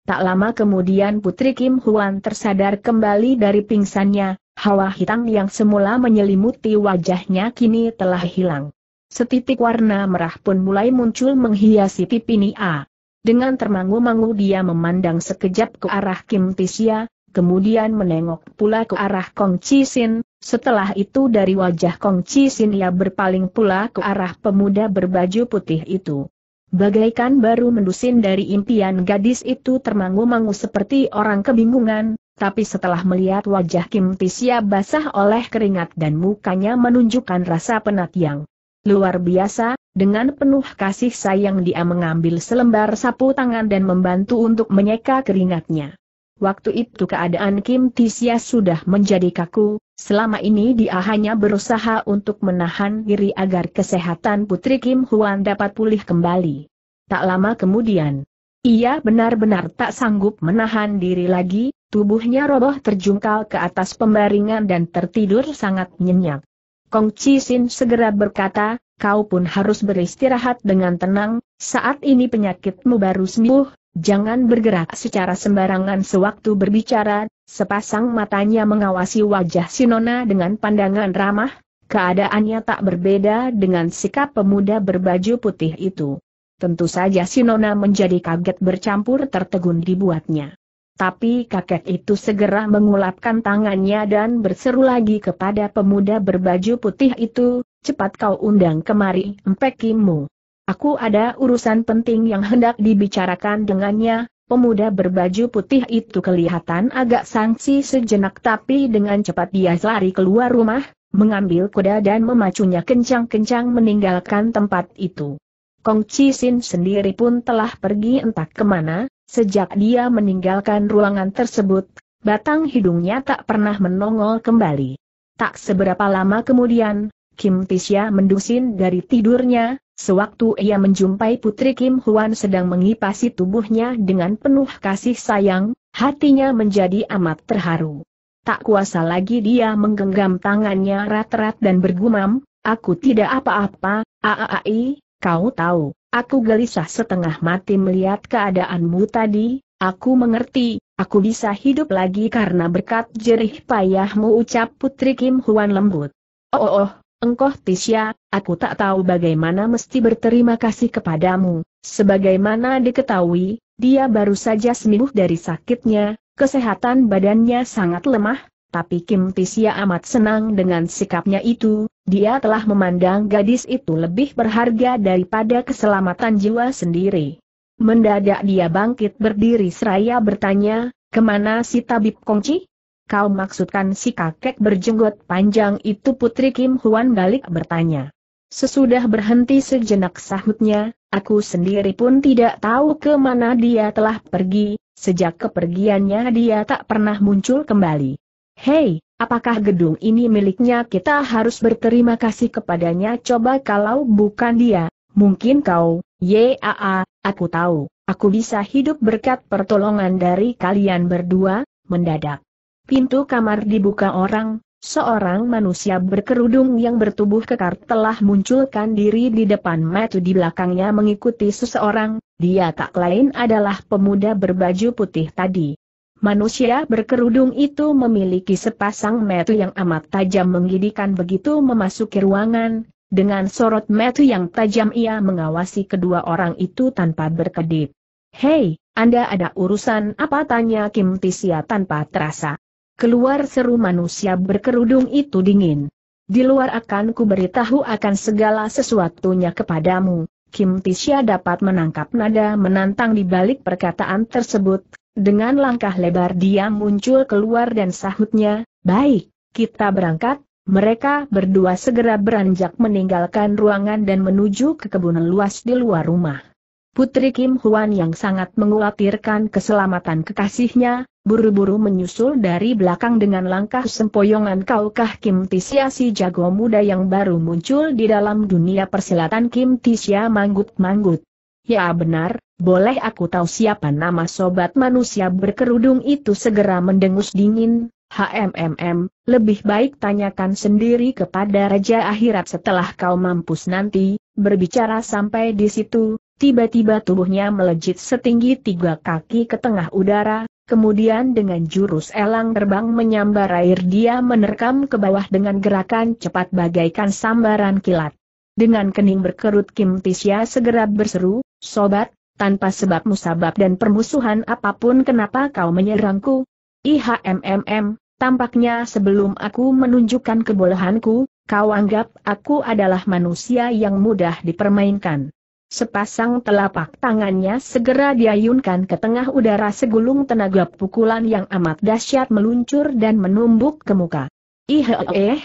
Tak lama kemudian Putri Kim Huan tersadar kembali dari pingsannya, hawa hitam yang semula menyelimuti wajahnya kini telah hilang. Setitik warna merah pun mulai muncul menghiasi pipi Nia. Dengan termangu-mangu dia memandang sekejap ke arah Kim Tisya, kemudian menengok pula ke arah Kong Chi Sin, setelah itu dari wajah Kong Chi Sin ia berpaling pula ke arah pemuda berbaju putih itu. Bagaikan baru mendusin dari impian gadis itu termangu-mangu seperti orang kebingungan, tapi setelah melihat wajah Kim Tisya basah oleh keringat dan mukanya menunjukkan rasa penat yang luar biasa, dengan penuh kasih sayang dia mengambil selembar sapu tangan dan membantu untuk menyeka keringatnya. Waktu itu keadaan Kim Tisya sudah menjadi kaku, selama ini dia hanya berusaha untuk menahan diri agar kesehatan putri Kim Huan dapat pulih kembali. Tak lama kemudian, ia benar-benar tak sanggup menahan diri lagi, tubuhnya roboh terjungkal ke atas pembaringan dan tertidur sangat nyenyak. Kong Chi segera berkata, kau pun harus beristirahat dengan tenang, saat ini penyakitmu baru sembuh, Jangan bergerak secara sembarangan sewaktu berbicara, sepasang matanya mengawasi wajah Sinona dengan pandangan ramah, keadaannya tak berbeda dengan sikap pemuda berbaju putih itu. Tentu saja Sinona menjadi kaget bercampur tertegun dibuatnya. Tapi kakek itu segera mengulapkan tangannya dan berseru lagi kepada pemuda berbaju putih itu, cepat kau undang kemari empekimu. Aku ada urusan penting yang hendak dibicarakan dengannya, pemuda berbaju putih itu kelihatan agak sangsi sejenak tapi dengan cepat dia lari keluar rumah, mengambil kuda dan memacunya kencang-kencang meninggalkan tempat itu. Kong Chi sendiri pun telah pergi entah kemana, sejak dia meninggalkan ruangan tersebut, batang hidungnya tak pernah menongol kembali. Tak seberapa lama kemudian, Kim Tisya mendusin dari tidurnya, Sewaktu ia menjumpai Putri Kim Huan sedang mengipasi tubuhnya dengan penuh kasih sayang, hatinya menjadi amat terharu. Tak kuasa lagi dia menggenggam tangannya rat-rat dan bergumam, aku tidak apa-apa, aaai, kau tahu, aku gelisah setengah mati melihat keadaanmu tadi, aku mengerti, aku bisa hidup lagi karena berkat jerih payahmu ucap Putri Kim Huan lembut. Oh, oh, oh Engkoh Tisya, aku tak tahu bagaimana mesti berterima kasih kepadamu. Sebagaimana diketahui, dia baru saja sembuh dari sakitnya, kesehatan badannya sangat lemah, tapi Kim Tisya amat senang dengan sikapnya itu, dia telah memandang gadis itu lebih berharga daripada keselamatan jiwa sendiri. Mendadak dia bangkit berdiri seraya bertanya, kemana si tabib kongci? Kau maksudkan si kakek berjenggot panjang itu Putri Kim Huan balik bertanya. Sesudah berhenti sejenak sahutnya, aku sendiri pun tidak tahu ke mana dia telah pergi, sejak kepergiannya dia tak pernah muncul kembali. Hei, apakah gedung ini miliknya kita harus berterima kasih kepadanya coba kalau bukan dia, mungkin kau, yaa, aku tahu, aku bisa hidup berkat pertolongan dari kalian berdua, mendadak. Pintu kamar dibuka orang, seorang manusia berkerudung yang bertubuh kekar telah munculkan diri di depan metu di belakangnya mengikuti seseorang, dia tak lain adalah pemuda berbaju putih tadi. Manusia berkerudung itu memiliki sepasang metu yang amat tajam menggidikan begitu memasuki ruangan, dengan sorot metu yang tajam ia mengawasi kedua orang itu tanpa berkedip. Hei, Anda ada urusan apa tanya Kim Tisia tanpa terasa. Keluar seru manusia berkerudung itu dingin. Di luar akan ku beritahu akan segala sesuatunya kepadamu. Kim Tisha dapat menangkap nada menantang di balik perkataan tersebut. Dengan langkah lebar dia muncul keluar dan sahutnya, baik, kita berangkat. Mereka berdua segera beranjak meninggalkan ruangan dan menuju ke kebun luas di luar rumah. Putri Kim Huan yang sangat mengkhawatirkan keselamatan kekasihnya, buru-buru menyusul dari belakang dengan langkah sempoyongan kaukah Kim Tisya si jago muda yang baru muncul di dalam dunia persilatan Kim Tisya manggut-manggut. Ya benar, boleh aku tahu siapa nama sobat manusia berkerudung itu segera mendengus dingin, HMMM, lebih baik tanyakan sendiri kepada Raja Akhirat setelah kau mampus nanti, berbicara sampai di situ, Tiba-tiba tubuhnya melejit setinggi tiga kaki ke tengah udara, kemudian dengan jurus elang terbang menyambar air dia menerkam ke bawah dengan gerakan cepat bagaikan sambaran kilat. Dengan kening berkerut Kim Tisya segera berseru, Sobat, tanpa sebab musabab dan permusuhan apapun kenapa kau menyerangku? IHMMM, tampaknya sebelum aku menunjukkan kebolehanku, kau anggap aku adalah manusia yang mudah dipermainkan. Sepasang telapak tangannya segera diayunkan ke tengah udara segulung tenaga pukulan yang amat dahsyat meluncur dan menumbuk ke muka. Ihe eh eh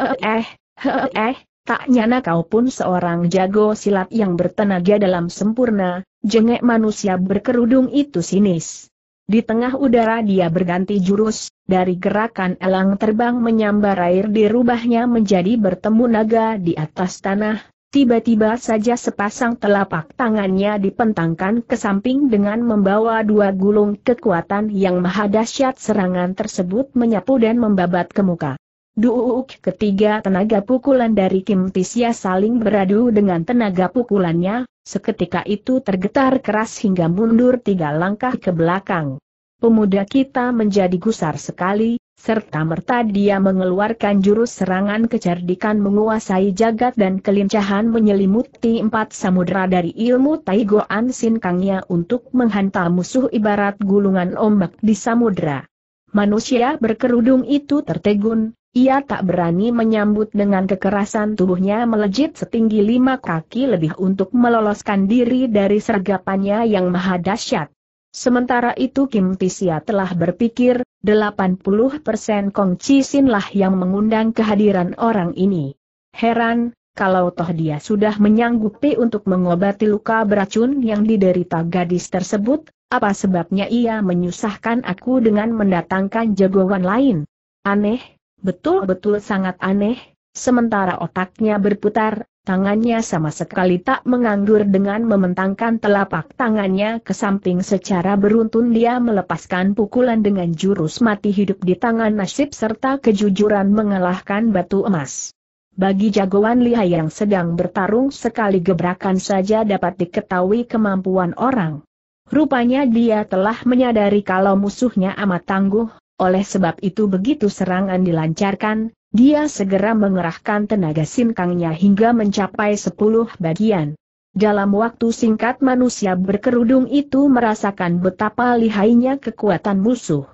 eh, eh, eh, eh, tak nyana kau pun seorang jago silat yang bertenaga dalam sempurna, jengek manusia berkerudung itu sinis. Di tengah udara dia berganti jurus, dari gerakan elang terbang menyambar air dirubahnya menjadi bertemu naga di atas tanah, Tiba-tiba saja sepasang telapak tangannya dipentangkan ke samping dengan membawa dua gulung kekuatan yang maha dahsyat serangan tersebut menyapu dan membabat ke muka. Duuk ketiga tenaga pukulan dari Kim Tisya saling beradu dengan tenaga pukulannya, seketika itu tergetar keras hingga mundur tiga langkah ke belakang. Pemuda kita menjadi gusar sekali, serta-merta dia mengeluarkan jurus serangan kecerdikan menguasai jagat dan kelincahan menyelimuti empat samudera dari ilmu Taigoan Sin Kangnya untuk menghantam musuh ibarat gulungan ombak di samudera. Manusia berkerudung itu tertegun, ia tak berani menyambut dengan kekerasan tubuhnya melejit setinggi lima kaki lebih untuk meloloskan diri dari sergapannya yang maha dahsyat. Sementara itu Kim Tisia telah berpikir, 80% Kong persen lah yang mengundang kehadiran orang ini. Heran, kalau toh dia sudah menyanggupi untuk mengobati luka beracun yang diderita gadis tersebut, apa sebabnya ia menyusahkan aku dengan mendatangkan jagoan lain? Aneh, betul-betul sangat aneh, sementara otaknya berputar, Tangannya sama sekali tak menganggur dengan mementangkan telapak tangannya ke samping secara beruntun dia melepaskan pukulan dengan jurus mati hidup di tangan nasib serta kejujuran mengalahkan batu emas. Bagi jagoan lihai yang sedang bertarung sekali gebrakan saja dapat diketahui kemampuan orang. Rupanya dia telah menyadari kalau musuhnya amat tangguh, oleh sebab itu begitu serangan dilancarkan, dia segera mengerahkan tenaga sinkangnya hingga mencapai sepuluh bagian. Dalam waktu singkat manusia berkerudung itu merasakan betapa lihainya kekuatan musuh.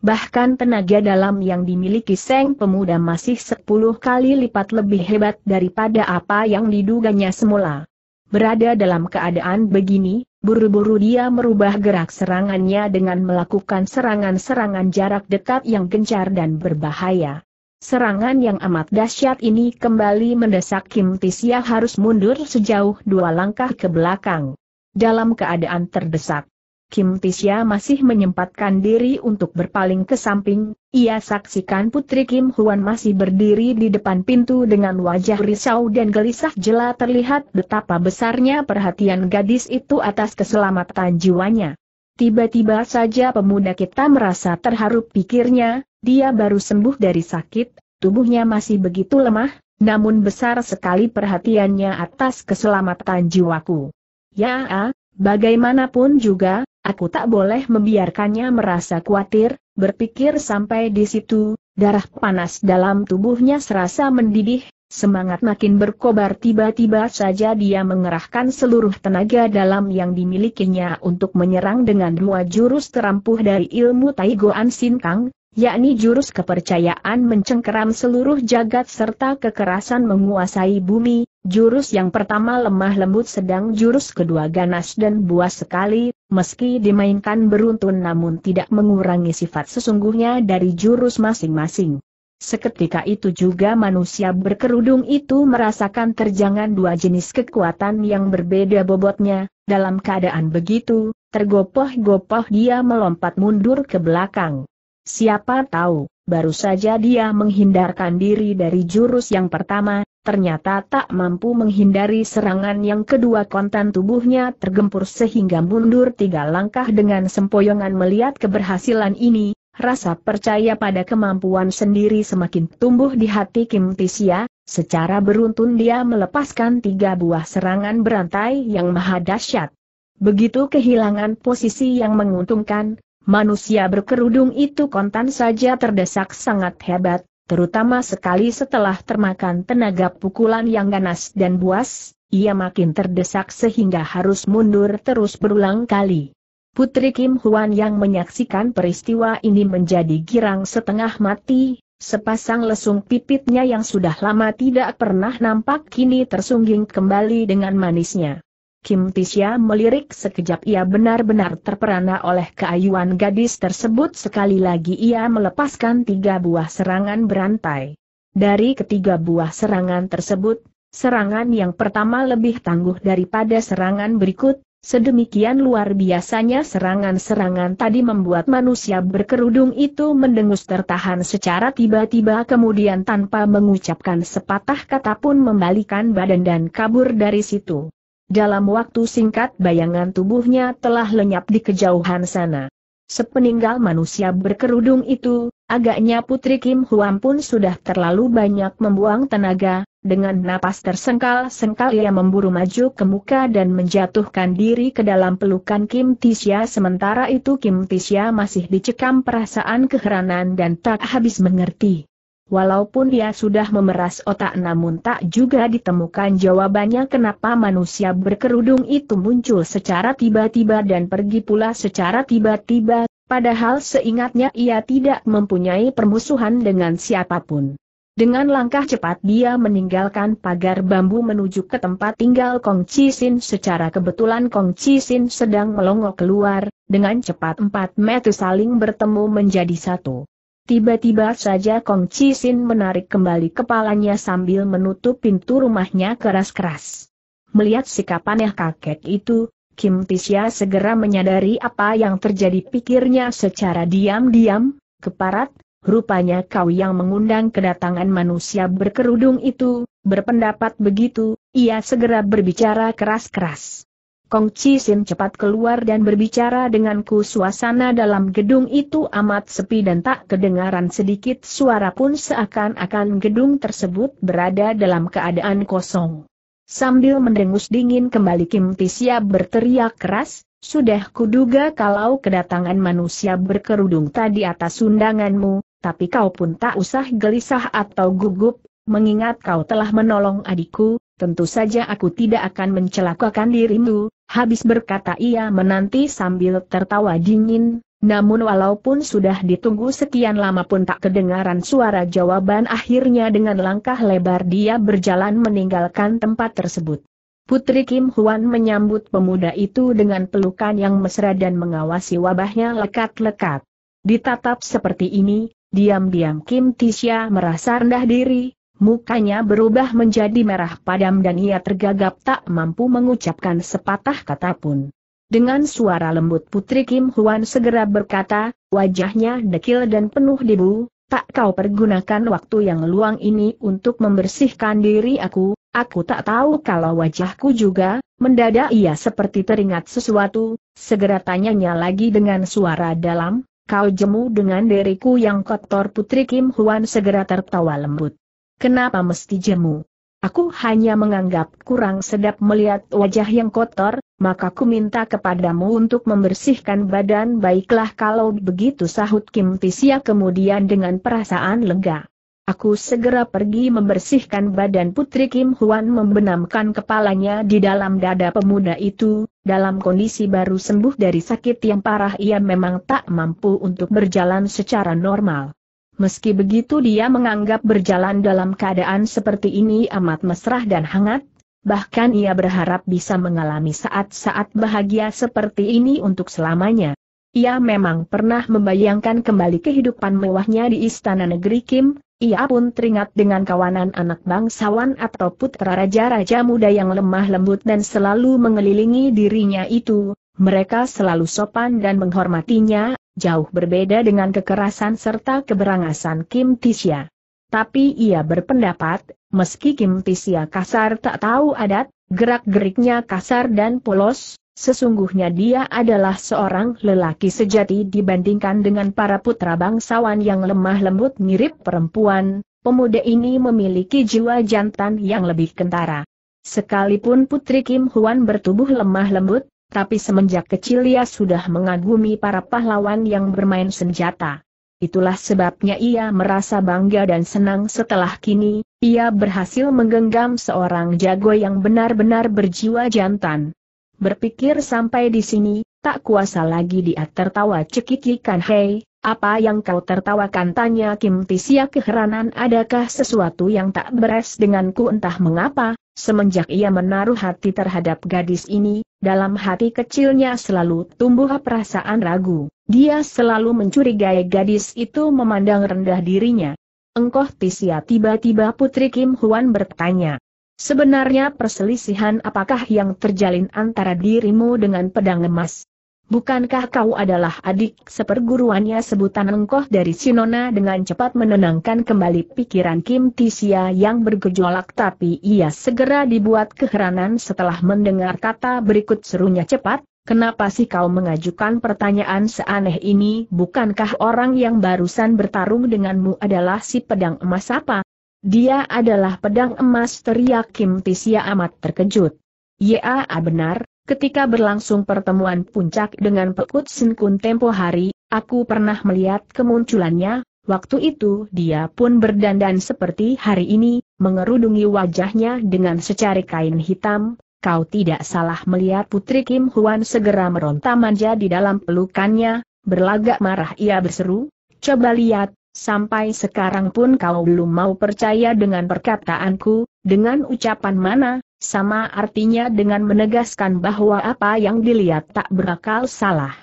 Bahkan tenaga dalam yang dimiliki Seng Pemuda masih sepuluh kali lipat lebih hebat daripada apa yang diduganya semula. Berada dalam keadaan begini, buru-buru dia merubah gerak serangannya dengan melakukan serangan-serangan jarak dekat yang gencar dan berbahaya. Serangan yang amat dahsyat ini kembali mendesak Kim Tisya harus mundur sejauh dua langkah ke belakang. Dalam keadaan terdesak, Kim Tisya masih menyempatkan diri untuk berpaling ke samping, ia saksikan Putri Kim Huan masih berdiri di depan pintu dengan wajah risau dan gelisah jela terlihat betapa besarnya perhatian gadis itu atas keselamatan jiwanya. Tiba-tiba saja pemuda kita merasa terharu pikirnya, dia baru sembuh dari sakit, tubuhnya masih begitu lemah, namun besar sekali perhatiannya atas keselamatan jiwaku. Ya, ah, bagaimanapun juga, aku tak boleh membiarkannya merasa khawatir, berpikir sampai di situ, darah panas dalam tubuhnya serasa mendidih, semangat makin berkobar tiba-tiba saja dia mengerahkan seluruh tenaga dalam yang dimilikinya untuk menyerang dengan dua jurus terampuh dari ilmu Taigoan Kang yakni jurus kepercayaan mencengkeram seluruh jagat serta kekerasan menguasai bumi, jurus yang pertama lemah lembut sedang jurus kedua ganas dan buas sekali, meski dimainkan beruntun namun tidak mengurangi sifat sesungguhnya dari jurus masing-masing. Seketika itu juga manusia berkerudung itu merasakan terjangan dua jenis kekuatan yang berbeda bobotnya, dalam keadaan begitu, tergopoh-gopoh dia melompat mundur ke belakang. Siapa tahu, baru saja dia menghindarkan diri dari jurus yang pertama, ternyata tak mampu menghindari serangan yang kedua kontan tubuhnya tergempur sehingga mundur tiga langkah dengan sempoyongan melihat keberhasilan ini, rasa percaya pada kemampuan sendiri semakin tumbuh di hati Kim Tisia, secara beruntun dia melepaskan tiga buah serangan berantai yang maha dahsyat. Begitu kehilangan posisi yang menguntungkan, Manusia berkerudung itu kontan saja terdesak sangat hebat, terutama sekali setelah termakan tenaga pukulan yang ganas dan buas, ia makin terdesak sehingga harus mundur terus berulang kali. Putri Kim Huan yang menyaksikan peristiwa ini menjadi girang setengah mati, Sepasang lesung pipitnya yang sudah lama tidak pernah nampak kini tersungging kembali dengan manisnya. Kim Tisya melirik sekejap ia benar-benar terperana oleh keayuan gadis tersebut sekali lagi ia melepaskan tiga buah serangan berantai. Dari ketiga buah serangan tersebut, serangan yang pertama lebih tangguh daripada serangan berikut, sedemikian luar biasanya serangan-serangan tadi membuat manusia berkerudung itu mendengus tertahan secara tiba-tiba kemudian tanpa mengucapkan sepatah kata pun membalikan badan dan kabur dari situ. Dalam waktu singkat bayangan tubuhnya telah lenyap di kejauhan sana. Sepeninggal manusia berkerudung itu, agaknya Putri Kim Huam pun sudah terlalu banyak membuang tenaga, dengan napas tersengkal-sengkal ia memburu maju ke muka dan menjatuhkan diri ke dalam pelukan Kim Tisya sementara itu Kim Tisya masih dicekam perasaan keheranan dan tak habis mengerti. Walaupun dia sudah memeras otak namun tak juga ditemukan jawabannya kenapa manusia berkerudung itu muncul secara tiba-tiba dan pergi pula secara tiba-tiba, padahal seingatnya ia tidak mempunyai permusuhan dengan siapapun. Dengan langkah cepat dia meninggalkan pagar bambu menuju ke tempat tinggal Kong Cisin secara kebetulan Kong Cisin sedang melongo keluar, dengan cepat empat metu saling bertemu menjadi satu. Tiba-tiba saja Kong Cisin menarik kembali kepalanya sambil menutup pintu rumahnya keras-keras. Melihat sikap aneh kakek itu, Kim Tisya segera menyadari apa yang terjadi pikirnya secara diam-diam, keparat, rupanya kau yang mengundang kedatangan manusia berkerudung itu, berpendapat begitu, ia segera berbicara keras-keras. Kong Chi Sin cepat keluar dan berbicara denganku suasana dalam gedung itu amat sepi dan tak kedengaran sedikit suara pun seakan-akan gedung tersebut berada dalam keadaan kosong. Sambil mendengus dingin kembali Kim Tisia berteriak keras, sudah kuduga kalau kedatangan manusia berkerudung tadi atas undanganmu, tapi kau pun tak usah gelisah atau gugup, mengingat kau telah menolong adikku, tentu saja aku tidak akan mencelakakan dirimu, habis berkata ia menanti sambil tertawa dingin, namun walaupun sudah ditunggu sekian lama pun tak kedengaran suara jawaban akhirnya dengan langkah lebar dia berjalan meninggalkan tempat tersebut. Putri Kim Huan menyambut pemuda itu dengan pelukan yang mesra dan mengawasi wabahnya lekat-lekat. Ditatap seperti ini, diam-diam Kim Tisha merasa rendah diri, Mukanya berubah menjadi merah padam dan ia tergagap tak mampu mengucapkan sepatah kata pun. Dengan suara lembut Putri Kim Huan segera berkata, wajahnya dekil dan penuh debu, tak kau pergunakan waktu yang luang ini untuk membersihkan diri aku, aku tak tahu kalau wajahku juga, mendadak ia seperti teringat sesuatu, segera tanyanya lagi dengan suara dalam, kau jemu dengan diriku yang kotor Putri Kim Huan segera tertawa lembut. Kenapa mesti jemu? Aku hanya menganggap kurang sedap melihat wajah yang kotor, maka ku minta kepadamu untuk membersihkan badan baiklah kalau begitu sahut Kim Tisia kemudian dengan perasaan lega. Aku segera pergi membersihkan badan Putri Kim Huan membenamkan kepalanya di dalam dada pemuda itu, dalam kondisi baru sembuh dari sakit yang parah ia memang tak mampu untuk berjalan secara normal. Meski begitu dia menganggap berjalan dalam keadaan seperti ini amat mesra dan hangat, bahkan ia berharap bisa mengalami saat-saat bahagia seperti ini untuk selamanya. Ia memang pernah membayangkan kembali kehidupan mewahnya di istana negeri Kim, ia pun teringat dengan kawanan anak bangsawan atau putra raja-raja muda yang lemah lembut dan selalu mengelilingi dirinya itu, mereka selalu sopan dan menghormatinya, jauh berbeda dengan kekerasan serta keberangasan Kim Tisya. Tapi ia berpendapat, meski Kim Tisya kasar tak tahu adat, gerak-geriknya kasar dan polos, sesungguhnya dia adalah seorang lelaki sejati dibandingkan dengan para putra bangsawan yang lemah lembut mirip perempuan, pemuda ini memiliki jiwa jantan yang lebih kentara. Sekalipun Putri Kim Huan bertubuh lemah lembut, tapi semenjak kecil ia sudah mengagumi para pahlawan yang bermain senjata. Itulah sebabnya ia merasa bangga dan senang setelah kini, ia berhasil menggenggam seorang jago yang benar-benar berjiwa jantan. Berpikir sampai di sini, tak kuasa lagi dia tertawa cekikikan hei, apa yang kau tertawakan tanya Kim Tisia keheranan adakah sesuatu yang tak beres denganku entah mengapa, Semenjak ia menaruh hati terhadap gadis ini, dalam hati kecilnya selalu tumbuh perasaan ragu. Dia selalu mencurigai gadis itu memandang rendah dirinya. Engkoh Tisia tiba-tiba Putri Kim Huan bertanya. Sebenarnya perselisihan apakah yang terjalin antara dirimu dengan pedang emas? Bukankah kau adalah adik seperguruannya sebutan engkoh dari Sinona dengan cepat menenangkan kembali pikiran Kim Tisia yang bergejolak tapi ia segera dibuat keheranan setelah mendengar kata berikut serunya cepat, kenapa sih kau mengajukan pertanyaan seaneh ini bukankah orang yang barusan bertarung denganmu adalah si pedang emas apa? Dia adalah pedang emas teriak Kim Tisia amat terkejut. Ya ah, benar, ketika berlangsung pertemuan puncak dengan Pekut sinkun tempo hari, aku pernah melihat kemunculannya, waktu itu dia pun berdandan seperti hari ini, mengerudungi wajahnya dengan secari kain hitam, kau tidak salah melihat Putri Kim Huan segera meronta manja di dalam pelukannya, berlagak marah ia berseru, coba lihat, Sampai sekarang pun kau belum mau percaya dengan perkataanku, dengan ucapan mana, sama artinya dengan menegaskan bahwa apa yang dilihat tak berakal salah.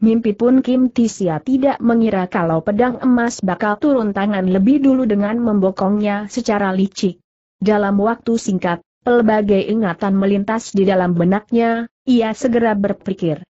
Mimpi pun Kim Tisia tidak mengira kalau pedang emas bakal turun tangan lebih dulu dengan membokongnya secara licik. Dalam waktu singkat, pelbagai ingatan melintas di dalam benaknya, ia segera berpikir,